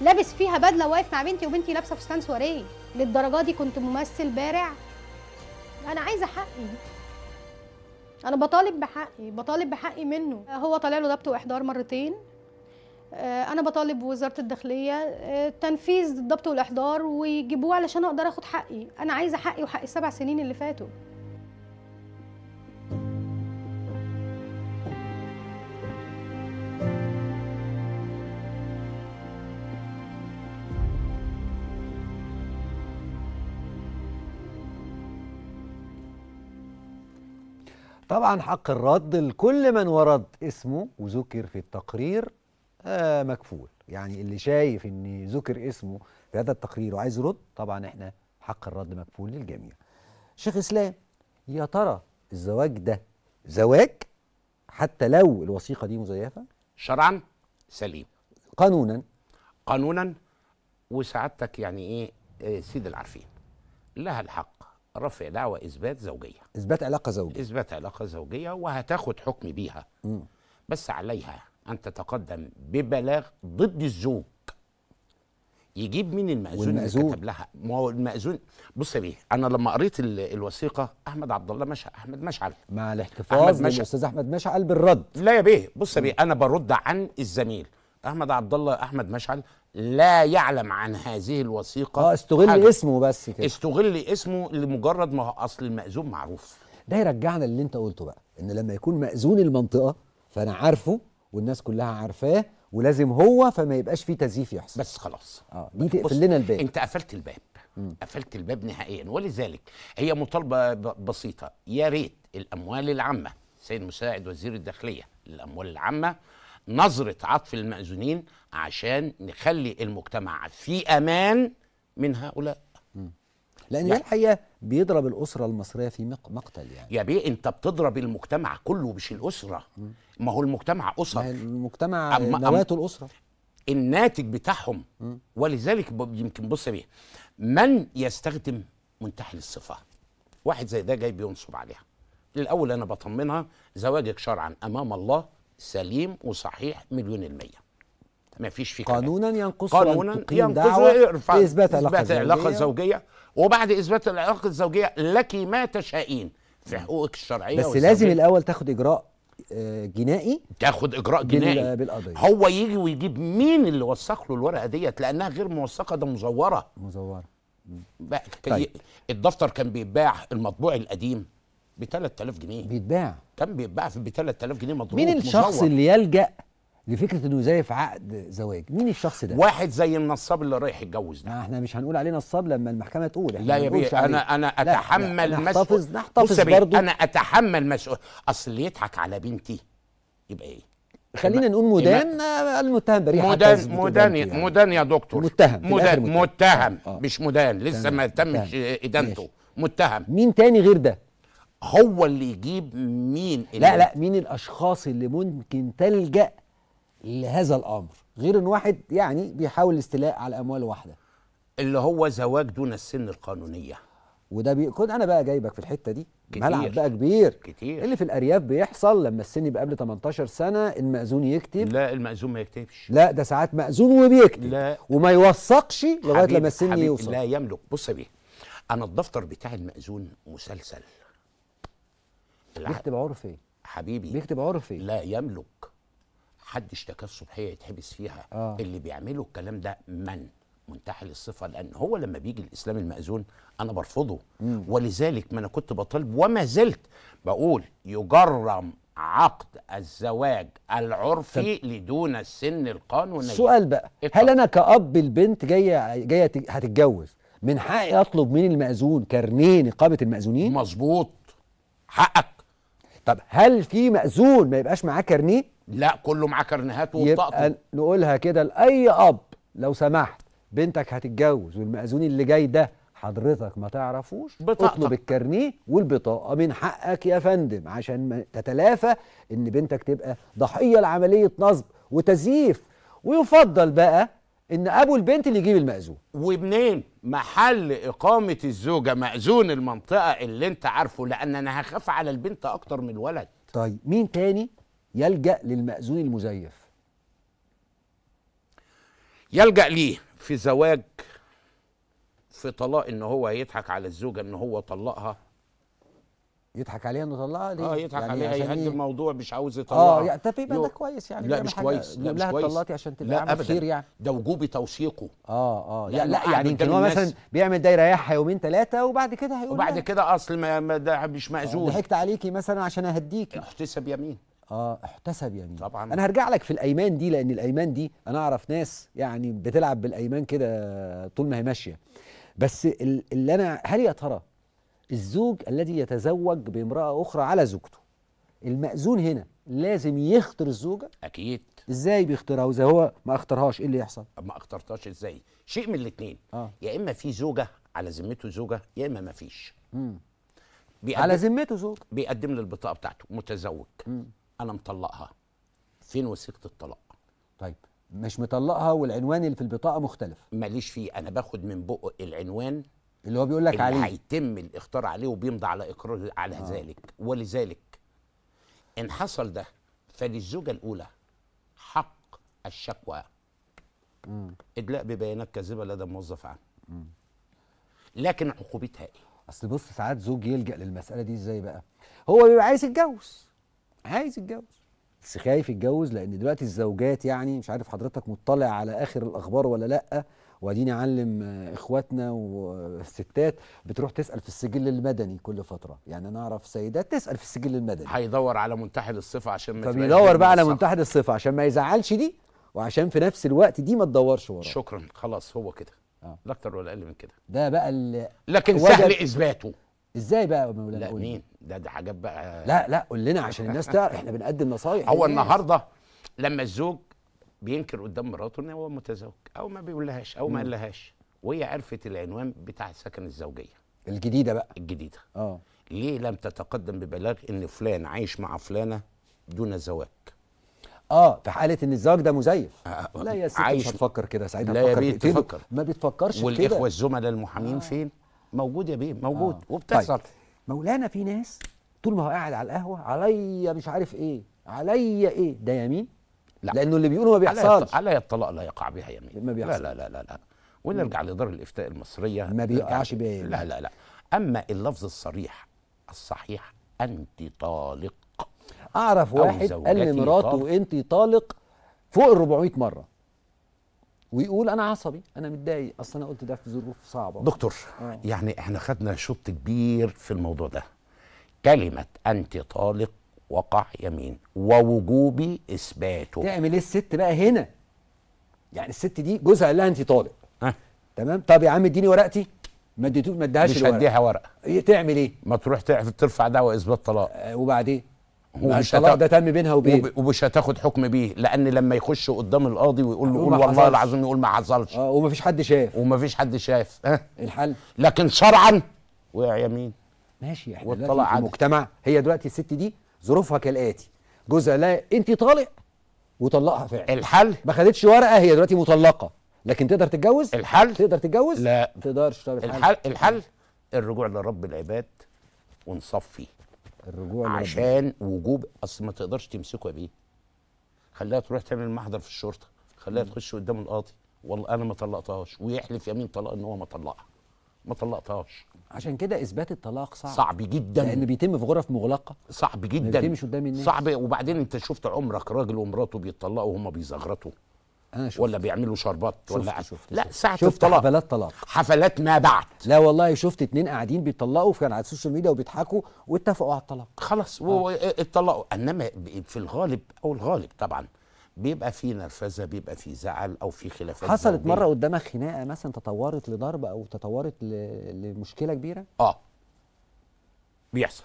لابس فيها بدله واقف مع بنتي وبنتي لابسه فستان سواريه للدرجه دي كنت ممثل بارع انا عايزه حقي انا بطالب بحقي بطالب بحقي منه هو طالع له ضبط واحضار مرتين آه، انا بطالب وزاره الداخليه آه، تنفيذ الضبط والاحضار ويجيبوه علشان اقدر اخد حقي انا عايزه حقي وحق السبع سنين اللي فاتوا طبعا حق الرد لكل من ورد اسمه وذكر في التقرير آه مكفول يعني اللي شايف ان ذكر اسمه في هذا التقرير وعايز يرد طبعا احنا حق الرد مكفول للجميع شيخ اسلام يا ترى الزواج ده زواج حتى لو الوثيقه دي مزيفه شرعا سليم قانونا قانونا وسعادتك يعني ايه, إيه سيد العارفين لها الحق رفع دعوى اثبات زوجيه اثبات علاقه زوجيه اثبات علاقه زوجيه وهتاخد حكم بيها م. بس عليها أن تتقدم ببلاغ ضد الزوج يجيب مين المأذون اللي كتب لها ما هو المأذون بص يا بيه انا لما قريت الوثيقه احمد عبد الله مش احمد مشعل مع الاحتفاظ بالاستاذ احمد مشعل بالرد لا يا بيه بص يا بيه انا برد عن الزميل احمد عبد الله احمد مشعل لا يعلم عن هذه الوثيقه اه استغل حاجة. اسمه بس كده استغل اسمه لمجرد ما هو اصل المأذون معروف ده يرجعنا للي انت قلته بقى ان لما يكون مأذون المنطقه فانا عارفه والناس كلها عارفاه ولازم هو فما يبقاش فيه تزييف يحصل بس خلاص اه دي تقفل لنا الباب انت قفلت الباب مم. قفلت الباب نهائيا ولذلك هي مطالبه بسيطه يا ريت الاموال العامه سيد مساعد وزير الداخليه الاموال العامه نظره عطف المأذونين عشان نخلي المجتمع في امان من هؤلاء لان يعني الحقيقه بيضرب الاسره المصريه في مقتل يعني يا بيه انت بتضرب المجتمع كله مش الاسره ما هو المجتمع اسر المجتمع نواته الاسره الناتج بتاعهم ولذلك يمكن بص بيه من يستخدم منتحل الصفه واحد زي ده جاي بينصب عليها الاول انا بطمنها زواجك شرعا امام الله سليم وصحيح مليون الميه ما فيش في قانونا ينقص قانونا ينقص ويرفع اثبات العلاقه الزوجيه وبعد اثبات العلاقه الزوجيه لك ما تشائين في حقوقك الشرعيه بس لازم الاول تاخد اجراء آه، جنائي تاخد اجراء جنائي بالقضيه هو يجي ويجيب مين اللي وثق له الورقه ديت لانها غير موثقه ده مزوره مزوره طيب. الدفتر كان بيتباع المطبوع القديم ب 3000 جنيه بيتباع كان بيتباع ب 3000 جنيه مضروب مين الشخص مزور. اللي يلجأ لفكره انه يزيف عقد زواج مين الشخص ده واحد زي النصاب اللي رايح يتجوز ده احنا مش هنقول عليه نصاب لما المحكمه تقول احنا لا يا بيه انا انا اتحمل مسؤول نحتفظ برضه انا اتحمل مسؤول اصل يضحك على بنتي يبقى ايه خلينا نقول مدان آه، المتهم بريحة مدان مدان يعني. مدان يا دكتور متهم مدان متهم, متهم. آه. مش مدان لسه ما تمش ادانته متهم مين تاني غير ده هو اللي يجيب مين لا لا مين الاشخاص اللي ممكن تلجأ لهذا الامر غير ان واحد يعني بيحاول الاستيلاء على اموال واحده اللي هو زواج دون السن القانونيه وده بيكون انا بقى جايبك في الحته دي كتير ملعب بقى كبير كتير اللي في الارياف بيحصل لما السن يبقى قبل 18 سنه المأذون يكتب لا المأذون ما يكتبش لا ده ساعات مأذون وبيكتب لا وما يوثقش لغايه لما السن حبيب يوصل لا يملك بص بيه انا الدفتر بتاع المأذون مسلسل بيكتب عرفي إيه؟ حبيبي بيكتب عرفي إيه؟ لا يملك حد اشتكاه الصبحيه يتحبس فيها آه. اللي بيعملوا الكلام ده من منتحل الصفه لان هو لما بيجي الاسلام المأذون انا برفضه مم. ولذلك ما انا كنت بطالب وما زلت بقول يجرم عقد الزواج العرفي طب. لدون السن القانوني سؤال بقى اتفضل. هل انا كاب البنت جايه جايه هتتجوز من حقي اطلب من المأذون كارنيه نقابه المأذونين مظبوط حقك طب هل في مأذون ما يبقاش معاه كارنيه لا كله معاه كرنهات وبطاقته نقولها كده لاي اب لو سمحت بنتك هتتجوز والمأذون اللي جاي ده حضرتك ما تعرفوش بطاقتك. اطلب الكارنيه والبطاقه من حقك يا فندم عشان ما تتلافى ان بنتك تبقى ضحيه لعمليه نصب وتزييف ويفضل بقى ان ابو البنت اللي يجيب المأذون وبنين محل اقامه الزوجه مأذون المنطقه اللي انت عارفه لان انا هخاف على البنت اكتر من الولد طيب مين تاني يلجأ للمأذون المزيف يلجأ ليه في زواج في طلاق ان هو يضحك على الزوجه ان هو طلقها يضحك عليها انه طلقها ليه؟ اه يضحك يعني عليها يهدي الموضوع مش عاوز آه، يطلقها اه يعني طب يبقى ده كويس يعني لا مش كويس لا مش كويس طلقتي عشان تبقى عامل خير يعني ده وجوبي توثيقه اه اه لا, لا, لا يعني يمكن يعني هو مثلا بيعمل ده يريحها يومين ثلاثه وبعد كده هيقول وبعد كده اصل ما ده مش آه، مأذون ضحكت عليكي مثلا عشان اهديكي احتسب يمين اه احتسب يمين طبعا انا هرجع لك في الايمان دي لان الايمان دي انا اعرف ناس يعني بتلعب بالايمان كده طول ما هي ماشيه بس اللي انا هل يا ترى الزوج الذي يتزوج بامراه اخرى على زوجته المأذون هنا لازم يختر الزوجه اكيد ازاي بيختارها واذا هو ما اختارهاش ايه اللي يحصل ما اخترتهاش ازاي شيء من الاثنين آه. يا اما في زوجه على ذمته زوجه يا اما ما فيش على ذمته زوج بيقدم لي البطاقه بتاعته متزوج مم. انا مطلقها فين وثيقه الطلاق طيب مش مطلقها والعنوان اللي في البطاقه مختلف ماليش فيه انا باخد من بقه العنوان اللي هو بيقول لك عليه اللي هيتم الاختار عليه وبيمضي على اقرار على آه. ذلك ولذلك ان حصل ده فللزوجه الاولى حق الشكوى مم. ادلاء ببيانات كاذبه لدى موظف عام لكن عقوبتها ايه اصل بص ساعات زوج يلجا للمساله دي ازاي بقى هو بيبقى عايز يتجوز عايز يتجوز بس خايف يتجوز لان دلوقتي الزوجات يعني مش عارف حضرتك مطلع على اخر الاخبار ولا لا واديني اعلم آه، اخواتنا والستات بتروح تسال في السجل المدني كل فتره يعني انا اعرف سيدات تسال في السجل المدني هيدور على منتحل الصفه عشان ما فبيدور بقى على منتحل الصفه عشان ما يزعلش دي وعشان في نفس الوقت دي ما تدورش وراه شكرا خلاص هو كده آه. لا اكتر ولا اقل من كده ده بقى اللي لكن سهل اثباته ازاي بقى يا مولانا لا مين ده ده حاجات بقى لا لا قول لنا عشان الناس تعرف احنا بنقدم نصايح هو إيه؟ النهارده لما الزوج بينكر قدام مراته ان هو متزوج او ما بيقولهاش او ما قالهاش وهي عرفت العنوان بتاع السكن الزوجيه الجديده بقى الجديده اه ليه لم تتقدم ببلاغ ان فلان عايش مع فلانه دون زواج اه في حاله ان الزواج ده مزيف آه, آه، لا يا سيدي عايش مش هتفكر كده سعيد لا يا بيه تفكر ما بتفكرش كده والاخوه الزملاء المحامين آه. فين موجود يا بيه موجود آه. وبتحصل طيب. مولانا في ناس طول ما هو قاعد على القهوه عليا مش عارف ايه عليا ايه ده يمين لا لانه اللي بيقولوا ما بيحصلش عليا الطلاق لا يقع بها يمين ما بيحصل لا لا لا لا, لا. ونرجع لدار الافتاء المصريه ما بيقعش بها يمين لا لا لا اما اللفظ الصريح الصحيح انت طالق اعرف واحد قال لمراته انت طالق فوق ال 400 مره ويقول انا عصبي انا متضايق اصل انا قلت ده في ظروف صعبه دكتور أوه. يعني احنا خدنا شوط كبير في الموضوع ده كلمه انت طالق وقع يمين ووجوبي اثباته تعمل ايه الست بقى هنا يعني الست دي جوزها قال لها انت طالق أه؟ تمام طب يا عم اديني ورقتي ما اديتوش ما اديهاش مش هديها ورقه إيه، تعمل ايه ما تروح ترفع دعوه اثبات طلاق آه وبعدين ومش الطلاق ده تم بينها وبين ومش هتاخد حكم بيه لان لما يخش قدام القاضي ويقول له قول والله العظيم يقول ما حصلش اه ومفيش حد شاف ومفيش حد شاف ها الحل لكن شرعا وقع يمين ماشي احنا والطلاق في المجتمع هي دلوقتي الست دي ظروفها كالاتي جوزها لا انت طالق وطلقها فعلا الحل ما خدتش ورقه هي دلوقتي مطلقه لكن تقدر تتجوز الحل تقدر تتجوز لا ما تقدرش الحل الحل الرجوع لرب العباد ونصفي الرجوع عشان وجوب اصل ما تقدرش تمسكه يا بيه خليها تروح تعمل محضر في الشرطه خليها تخش قدام القاضي والله انا ما طلقتهاش ويحلف يمين طلاق ان هو ما طلقها ما طلقتهاش عشان كده اثبات الطلاق صعب صعب جدا لان بيتم في غرف مغلقه صعب جدا ما بيتمش قدام الناس صعب وبعدين انت شفت عمرك راجل ومراته بيتطلقوا وهم بيزغرطوا أنا شفت. ولا بيعملوا شربات شفت ولا شفت, شفت لا ساعه شفت الطلاق حفلات طلاق حفلات ما بعد لا والله شفت اتنين قاعدين بيطلقوا كان على السوشيال ميديا وبيضحكوا واتفقوا على الطلاق خلاص آه. واتطلقوا آه، انما في الغالب او الغالب طبعا بيبقى في نرفزه بيبقى في زعل او في خلافات حصلت زوجية. مره قدامك خناقه مثلا تطورت لضرب او تطورت لمشكله كبيره اه بيحصل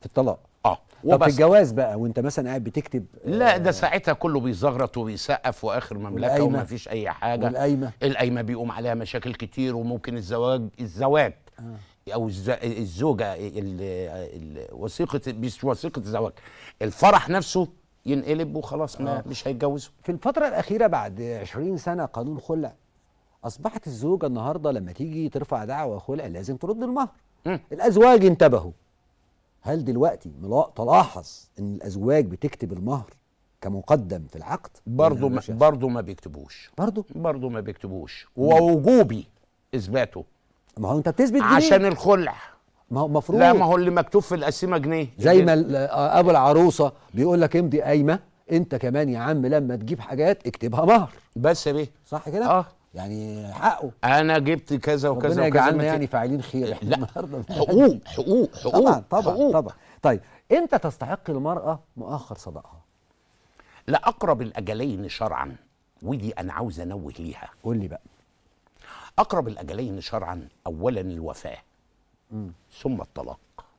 في الطلاق اه طب في الجواز بقى وانت مثلا قاعد بتكتب لا آه، ده ساعتها كله بيزغرط وبيسقف واخر مملكه وما فيش اي حاجه القايمه القايمه بيقوم عليها مشاكل كتير وممكن الزواج الزواج آه. او الزوجه ال ال وثيقه مش وثيقه الزواج الفرح نفسه ينقلب وخلاص ما آه. مش هيتجوزوا في الفتره الاخيره بعد 20 سنه قانون خلع اصبحت الزوجه النهارده لما تيجي ترفع دعوى خلع لازم ترد المهر الازواج انتبهوا هل دلوقتي تلاحظ ان الازواج بتكتب المهر كمقدم في العقد برضه ما برضه ما بيكتبوش برضه برضه ما بيكتبوش ووجوبي اثباته ما هو انت بتثبت جنيه عشان الخلع ما هو المفروض لا ما هو اللي مكتوب في القسيمه جنيه زي ما ابو العروسه بيقول لك امضي قايمه انت كمان يا عم لما تجيب حاجات اكتبها مهر بس يا بيه صح كده اه يعني حقه انا جبت كذا وكذا ربنا يجعلنا يعني فاعلين خير احنا النهارده حقوق حقوق حقوق طبعا طبعا حقوق. طبعا طيب امتى تستحق المراه مؤخر صداقها؟ لاقرب الاجلين شرعا ودي انا عاوز انوه ليها قول لي بقى اقرب الاجلين شرعا اولا الوفاه مم. ثم الطلاق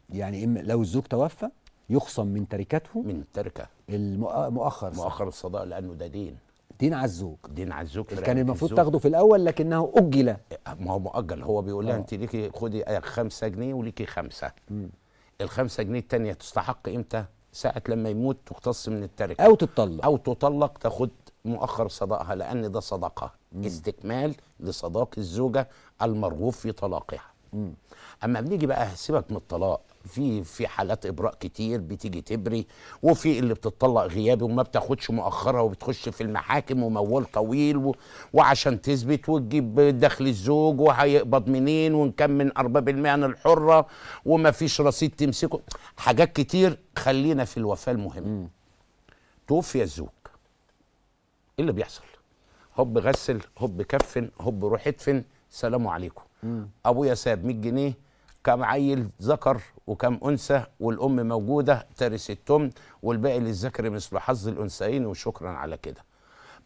يعني إما لو الزوج توفى يخصم من تركته من تركه المؤخر مؤخر الصداق لانه ده دين دين عزوك دين عزوك كان المفروض تاخده في الاول لكنه اجل ما هو مؤجل هو بيقول لها آه. انت ليكي خدي 5 آه، جنيه وليكي خمسه 5 جنيه التانية تستحق امتى؟ ساعة لما يموت تقتص من التركة أو تطلق أو تطلق تاخد مؤخر صداقها لأن ده صداقة مم. استكمال لصداق الزوجة المرغوب في طلاقها مم. أما بنيجي بقى سيبك من الطلاق في في حالات ابراء كتير بتيجي تبري وفي اللي بتطلق غيابي وما بتاخدش مؤخره وبتخش في المحاكم وموال طويل و... وعشان تثبت وتجيب دخل الزوج وهيقبض منين كان من ارباب المهن الحره وما فيش رصيد تمسكه حاجات كتير خلينا في الوفاه المهم توفي الزوج ايه اللي بيحصل هوب غسل هوب كفن هوب روح ادفن سلام عليكم ابويا ساب 100 جنيه كم عيل ذكر وكم انثى والام موجوده ترستهم والباقي للذكر مثل حظ الانثيين وشكرا على كده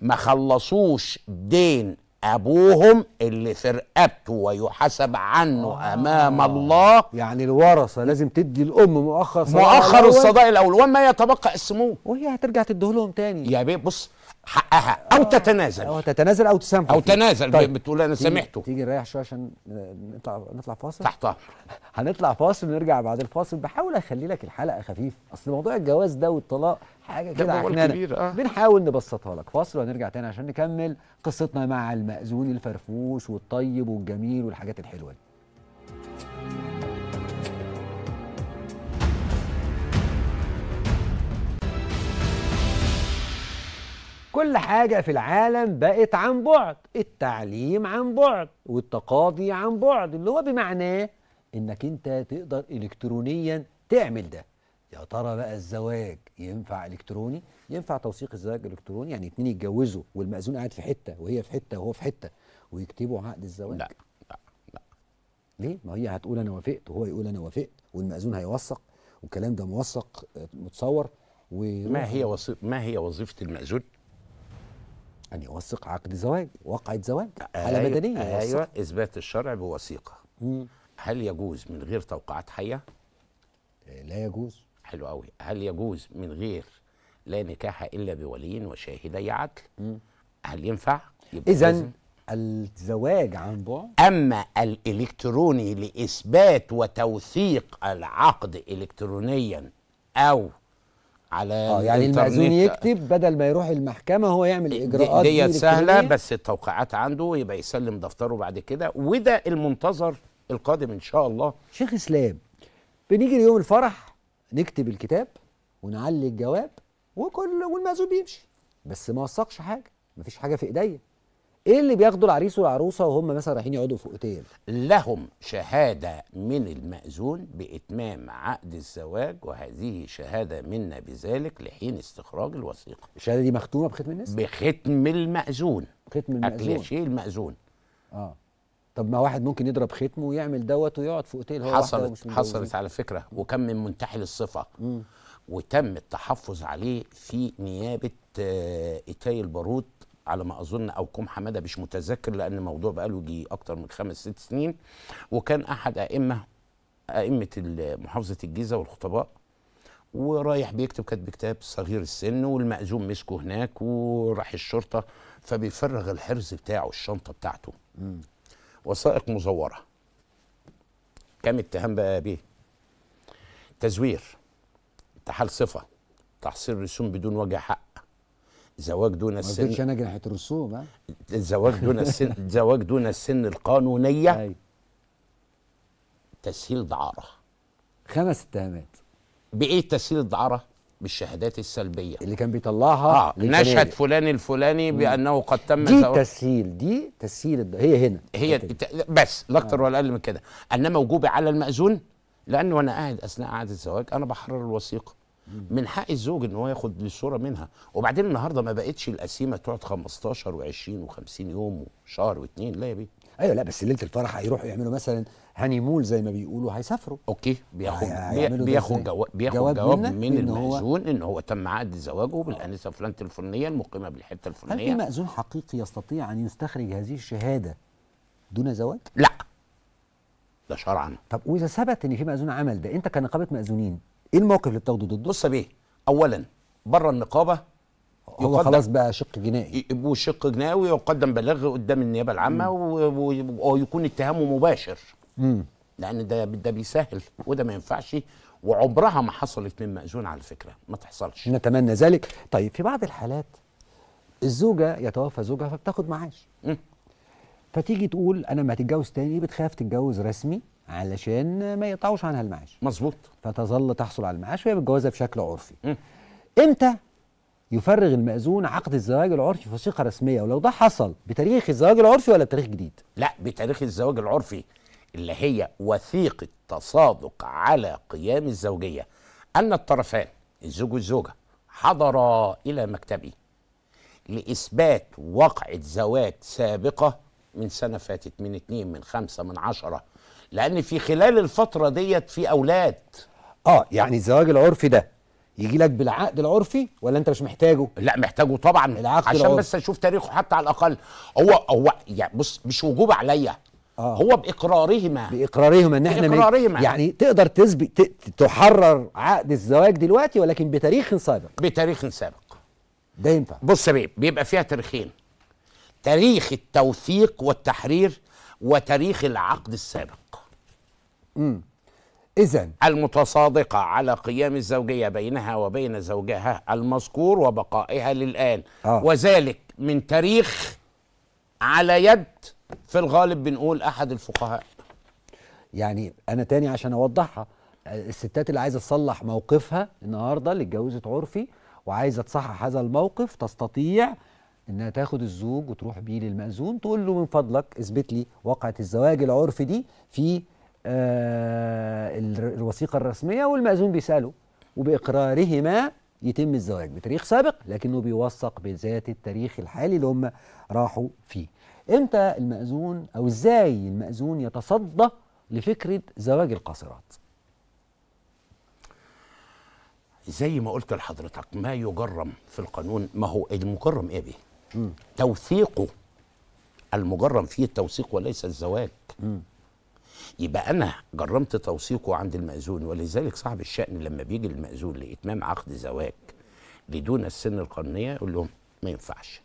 ما خلصوش دين ابوهم اللي في رقبته ويحاسب عنه آه. امام الله يعني الورثه لازم تدي الام مؤخر مؤخر الصداق الاول وما يتبقى اسمه وهي هترجع تديه لهم تاني يا بيه بص حقها او آه. تتنازل او تتنازل او تسامح او تنازل طيب. بتقول انا سامحته تيجي نريح شويه عشان نطلع نطلع فاصل تحت هنطلع فاصل ونرجع بعد الفاصل بحاول اخلي لك الحلقه خفيف اصل موضوع الجواز ده والطلاق حاجه كده كبير آه. بنحاول نبسطها لك فاصل وهنرجع تاني عشان نكمل قصتنا مع المأذون الفرفوش والطيب والجميل والحاجات الحلوه دي كل حاجة في العالم بقت عن بعد التعليم عن بعد والتقاضي عن بعد اللي هو بمعناه انك انت تقدر الكترونيا تعمل ده يا ترى بقى الزواج ينفع الكتروني ينفع توثيق الزواج الالكتروني يعني اتنين يتجوزوا والمأذون قاعد في حتة وهي في حتة وهو في حتة ويكتبوا عقد الزواج لا لا لا ليه ما هي هتقول انا وافقت وهو يقول انا وافقت والمأذون هيوثق والكلام ده موثق متصور ما هي وصف ما هي وظيفه المأذون أن يوثق عقد زواج وقعة زواج حالة أيوة مدنية أيوة إثبات الشرع بوثيقة هل يجوز من غير توقيعات حية؟ آه، لا يجوز حلو قوي هل يجوز من غير لا نكاح إلا بولي وشاهدي عدل؟ هل ينفع؟ إذا الزواج عن بعد أما الإلكتروني لإثبات وتوثيق العقد إلكترونيا أو على اه يعني المأذون يكتب بدل ما يروح المحكمه هو يعمل الاجراءات دي ديت دي سهله بس التوقيعات عنده يبقى يسلم دفتره بعد كده وده المنتظر القادم ان شاء الله شيخ اسلام بنيجي ليوم الفرح نكتب الكتاب ونعلي الجواب وكل والمأذون بيمشي بس ما وثقش حاجه مفيش حاجه في ايديا ايه اللي بياخدوا العريس والعروسه وهم مثلا رايحين يقعدوا في اوتيل لهم شهاده من المأذون باتمام عقد الزواج وهذه شهاده منا بذلك لحين استخراج الوثيقه الشهاده دي مختومه بختم الناس؟ بختم المأذون ختم المأذون شيء المأذون اه طب ما واحد ممكن يضرب ختمه ويعمل دوت ويقعد في اوتيل هو حصلت ومش حصلت على فكره وكان من منتحل الصفه مم. وتم التحفظ عليه في نيابه آه، ايتاي البارود على ما اظن او كوم حماده مش متذكر لان الموضوع بقاله يجي اكتر من خمس ست سنين وكان احد ائمه ائمه محافظه الجيزه والخطباء ورايح بيكتب كاتب كتاب صغير السن والمأزوم مسكه هناك وراح الشرطه فبيفرغ الحرز بتاعه الشنطه بتاعته م. وثائق مزوره كم اتهام بقى بيه تزوير انتحال صفه تحصيل رسوم بدون وجه حق زواج دون السن ما انا الرسوم ها دون السن الزواج دون السن القانونية أي. تسهيل دعارة خمس اتهامات بإيه تسهيل الدعارة؟ بالشهادات السلبية اللي كان بيطلعها آه نشهد فلان الفلاني بأنه قد تم دي زواج. تسهيل دي تسهيل الد... هي هنا هي بت... بس لا أكتر آه. ولا أقل من كده أنما وجوبي على المأذون لأنه وأنا قاعد أثناء قعدة الزواج أنا بحرر الوثيقة من حق الزوج ان هو ياخد الصوره منها وبعدين النهارده ما بقتش القسيمه تقعد 15 و20 و50 يوم وشهر واثنين لا يا بيه ايوه لا بس ليله الفرح هيروحوا يعملوا مثلا هاني مول زي ما بيقولوا هيسافروا اوكي بياخد بياخد جوا بياخد جواب, جواب من, من المأذون ان هو تم عقد زواجه بالانسه فلان الفلانيه المقيمه بالحته الفلانيه هل في مأذون حقيقي يستطيع ان يستخرج هذه الشهاده دون زواج؟ لا ده شرعا طب واذا ثبت ان في مأذون عمل ده انت كنقابه مأذونين ايه الموقف اللي بتاخده ضده؟ بص بيه اولا بره النقابه هو خلاص بقى شق جنائي وشق جنائي ويقدم بلاغ قدام النيابه العامه ويكون اتهامه مباشر مم. لان ده ده بيسهل وده ما ينفعش وعمرها ما حصلت من مأذون على فكره ما تحصلش نتمنى ذلك طيب في بعض الحالات الزوجه يتوفى زوجها فبتاخد معاش فتيجي تقول انا ما تتجوز تاني بتخاف تتجوز رسمي علشان ما يقطعوش عنها المعاش مظبوط فتظل تحصل على المعاش وهي متجوزه بشكل عرفي م. امتى يفرغ المأذون عقد الزواج العرفي في وثيقه رسميه ولو ده حصل بتاريخ الزواج العرفي ولا بتاريخ جديد لا بتاريخ الزواج العرفي اللي هي وثيقه تصادق على قيام الزوجيه ان الطرفان الزوج والزوجه حضرا الى مكتبي لإثبات وقعة زواج سابقة من سنة فاتت من اثنين من خمسه من عشره لان في خلال الفتره ديت في اولاد اه يعني الزواج العرفي ده يجي لك بالعقد العرفي ولا انت مش محتاجه لا محتاجه طبعا العقد عشان العرفي. بس اشوف تاريخه حتى على الاقل هو هو يعني بص مش وجوب عليا آه. هو باقرارهما باقرارهما ان احنا بإقرارهما. يعني تقدر تثبت تحرر عقد الزواج دلوقتي ولكن بتاريخ سابق بتاريخ سابق ده ينفع بص يا بيبقى فيها تاريخين تاريخ التوثيق والتحرير وتاريخ العقد السابق إذا المتصادقة على قيام الزوجية بينها وبين زوجها المذكور وبقائها للآن آه. وذلك من تاريخ على يد في الغالب بنقول أحد الفقهاء يعني أنا تاني عشان أوضحها الستات اللي عايزة تصلح موقفها النهاردة اللي اتجوزت عرفي وعايزة تصحح هذا الموقف تستطيع انها تاخد الزوج وتروح بيه للمأذون تقول له من فضلك اثبت لي وقعة الزواج العرفي دي في آه، الوثيقه الرسميه والمأذون بيساله وبإقرارهما يتم الزواج بتاريخ سابق لكنه بيوثق بذات التاريخ الحالي اللي هم راحوا فيه امتى المأذون او ازاي المأذون يتصدى لفكرة زواج القاصرات زي ما قلت لحضرتك ما يجرم في القانون ما هو المجرم ايه بيه؟ توثيقه المجرم فيه التوثيق وليس الزواج م. يبقى انا جرمت توثيقه عند المأذون ولذلك صاحب الشأن لما بيجي للمأذون لإتمام عقد زواج لدون السن القانونية يقول لهم ما ينفعش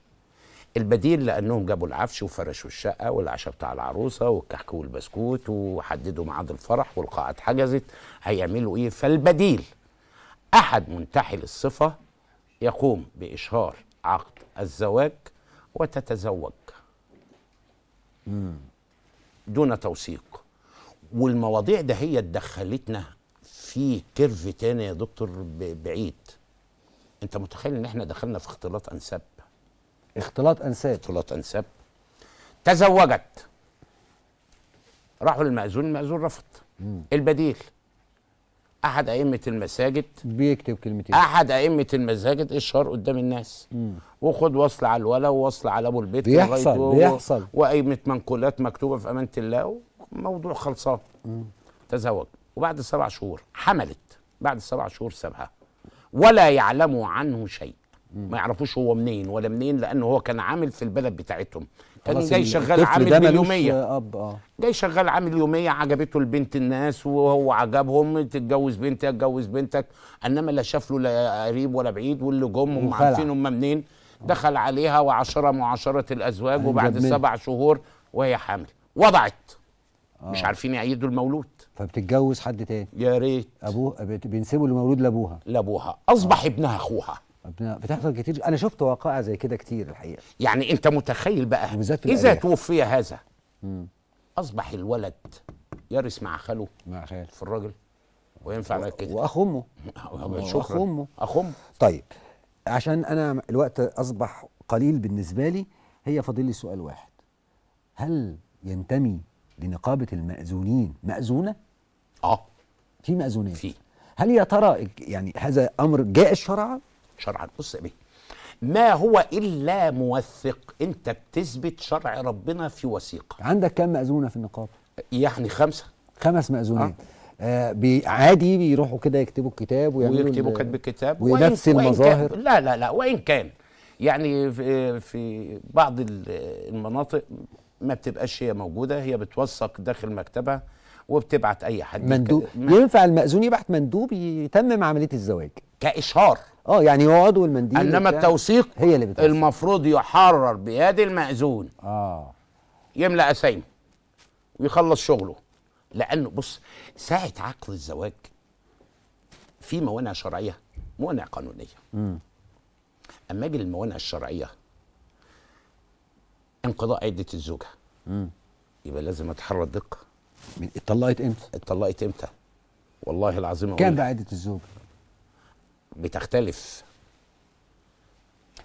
البديل لانهم جابوا العفش وفرشوا الشقه والعشاء بتاع العروسه والكحك والبسكوت وحددوا ميعاد الفرح والقاعه اتحجزت هيعملوا ايه فالبديل احد منتحل الصفه يقوم باشهار عقد الزواج وتتزوج دون توثيق والمواضيع ده هي دخلتنا في كيرف تاني يا دكتور بعيد انت متخيل ان احنا دخلنا في اختلاط انساب اختلاط انساب اختلاط انساب تزوجت راحوا للمأذون المأذون رفض مم. البديل احد ائمه المساجد بيكتب كلمتين احد ائمه المساجد اشهر قدام الناس مم. وخد وصل على الولا ووصل على ابو البيت بيحصل بيحصل وقايمه منقولات مكتوبه في امانه الله موضوع خلصان تزوج وبعد سبع شهور حملت بعد سبع شهور سابها ولا يعلموا عنه شيء ما يعرفوش هو منين ولا منين لانه هو كان عامل في البلد بتاعتهم كان جاي شغال عامل يومية اب اه جاي شغال عامل يوميه عجبته البنت الناس وهو عجبهم تتجوز بنتك اتجوز بنتك انما لا شاف له لا قريب ولا بعيد واللي جم هم عارفين هم منين دخل عليها وعشرة معاشرة الأزواج أيوة، وبعد سبع شهور وهي حامل وضعت آه. مش عارفين يعيدوا المولود فبتتجوز حد تاني يا ريت ابوه بينسبوا المولود لابوها لابوها اصبح آه. ابنها اخوها ابنها بتحصل كتير انا شفت وقائع زي كده كتير الحقيقه يعني انت متخيل بقى اذا توفي هذا مم. اصبح الولد يرث مع خاله مع خاله في الراجل وينفع بقى كده واخ امه شكرا اخ امه اخ امه طيب عشان انا الوقت اصبح قليل بالنسبه لي هي فاضل لي سؤال واحد هل ينتمي لنقابه المأذونين مأذونه؟ اه في مأذونين في هل يا ترى يعني هذا امر جاء الشرع؟ شرعا بص يا بيه ما هو الا موثق انت بتثبت شرع ربنا في وثيقه عندك كم مأذونه في النقابه؟ يعني خمسه خمس مأذونين آه. آه عادي بيروحوا كده يكتبوا الكتاب ويعملوا ويكتبوا كتب الكتاب ونفس المظاهر لا لا لا وان كان يعني في بعض المناطق ما بتبقاش هي موجوده هي بتوثق داخل مكتبها وبتبعت اي حد مندوب ينفع المأذون يبعت مندوب يتمم عمليه الزواج كاشهار اه يعني هو عضو المنديل انما التوثيق هي اللي بتوثيق. المفروض يحرر بيد المأذون اه يملأ أسايمه ويخلص شغله لانه بص ساعه عقد الزواج في موانع شرعيه موانع قانونيه امم اما اجي للموانع الشرعيه انقضاء عده الزوجه مم. يبقى لازم اتحرى الدقه من اتطلقت امتى اتطلقت امتى والله العظيم كام بعدة الزوجه بتختلف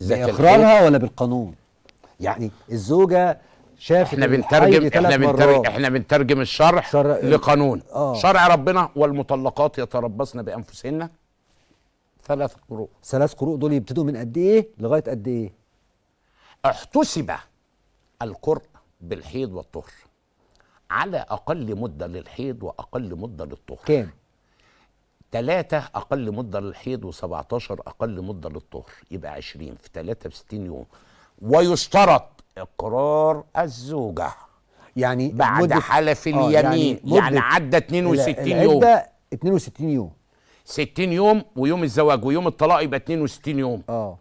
باقرارها ولا بالقانون يعني الزوجه شافت احنا بنترجم احنا بنترجم احنا بنترجم الشرح شر... لقانون آه. شرع ربنا والمطلقات يتربصن بانفسهن ثلاث قروء ثلاث قروء دول يبتدوا من قد ايه لغايه قد ايه احتسب القرء بالحيض والطهر على اقل مده للحيض واقل مده للطهر كام ثلاثة أقل مدة للحيض و17 أقل مدة للطهر يبقى 20 في 63 يوم ويشترط إقرار الزوجة يعني بعد حلف آه، اليمين يعني, يعني عدى 62 يوم 62 يوم 60 يوم ويوم الزواج ويوم الطلاق يبقى 62 يوم اه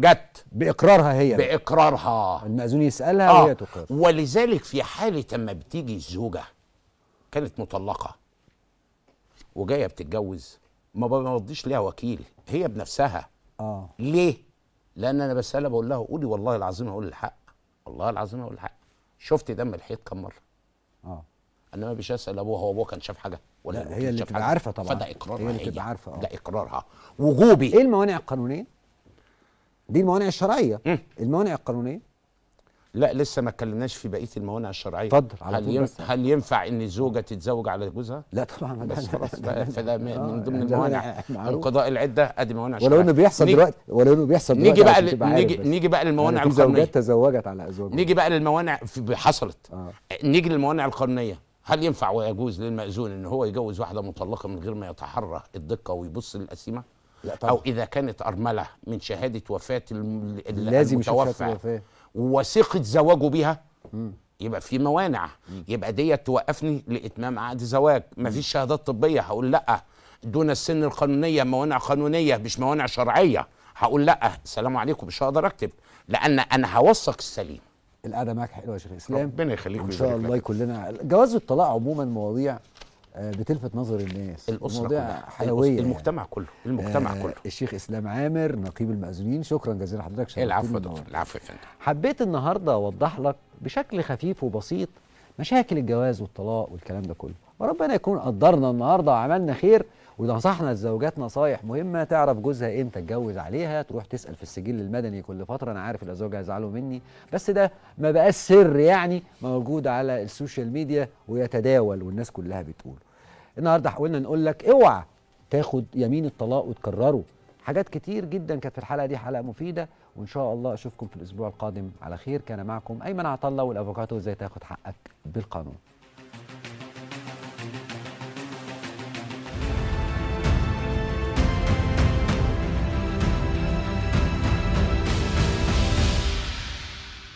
جت باقرارها هي باقرارها المأذون يسالها آه. وهي تقر ولذلك في حاله اما بتيجي الزوجه كانت مطلقه وجايه بتتجوز ما بمضيش ليها وكيل هي بنفسها اه ليه لان انا بسالها بقول لها قولي والله العظيم اقول الحق والله العظيم اقول الحق شفت دم الحيط كم مره اه انا ما بيش اسال ابوها هو ابوها كان شاف حاجه ولا لا هي اللي تبقى عارفه طبعا فده اقرارها هي اللي تبقى عارفه اه ده اقرارها وجوبي ايه الموانع القانونيه دي الموانع الشرعيه الموانع القانونيه لا لسه ما اتكلمناش في بقيه الموانع الشرعيه اتفضل على هل, ينف... هل ينفع ان الزوجه تتزوج على جوزها؟ لا طبعا بس خلاص فده من آه، ضمن يعني الموانع يعني القضاء العده ادي موانع شرعيه ولو انه بيحصل دلوقتي ولو انه بيحصل دلوقتي نيجي بقى نيجي يعني نيجي بقى للموانع يعني القانونيه زوجات تزوجت على ازواجها نيجي بقى للموانع حصلت آه. نيجي للموانع القانونيه هل ينفع ويجوز للمأذون ان هو يجوز واحده مطلقه من غير ما يتحرى الدقه ويبص للقسيمه؟ لا طبعا. او اذا كانت ارمله من شهاده وفاه لازم المتوفى ووثيقه زواجه بيها يبقى في موانع يبقى ديت توقفني لاتمام عقد زواج مفيش شهادات طبيه هقول لا دون السن القانونيه موانع قانونيه مش موانع شرعيه هقول لا السلام عليكم مش هقدر اكتب لان انا هوثق السليم القعده معاك حلوه يا شيخ اسلام ربنا يخليك ان شاء الله كلنا جواز الطلاق عموما مواضيع آه، بتلفت نظر الناس الاسره حيويه يعني. المجتمع يعني. كله المجتمع آه كله الشيخ اسلام عامر نقيب المأذونين شكرا جزيلا حضرتك العفو يا دكتور العفو يا فندم حبيت النهارده اوضح لك بشكل خفيف وبسيط مشاكل الجواز والطلاق والكلام ده كله وربنا يكون قدرنا النهارده وعملنا خير ونصحنا الزوجات نصايح مهمه تعرف جوزها امتى اتجوز عليها تروح تسال في السجل المدني كل فتره انا عارف الازواج هيزعلوا مني بس ده ما بقاش سر يعني موجود على السوشيال ميديا ويتداول والناس كلها بتقوله النهارده حاولنا نقول لك اوعى تاخد يمين الطلاق وتكرره حاجات كتير جدا كانت في الحلقه دي حلقه مفيده وان شاء الله اشوفكم في الاسبوع القادم على خير كان معكم ايمن عطله والافوكاتو ازاي تاخد حقك بالقانون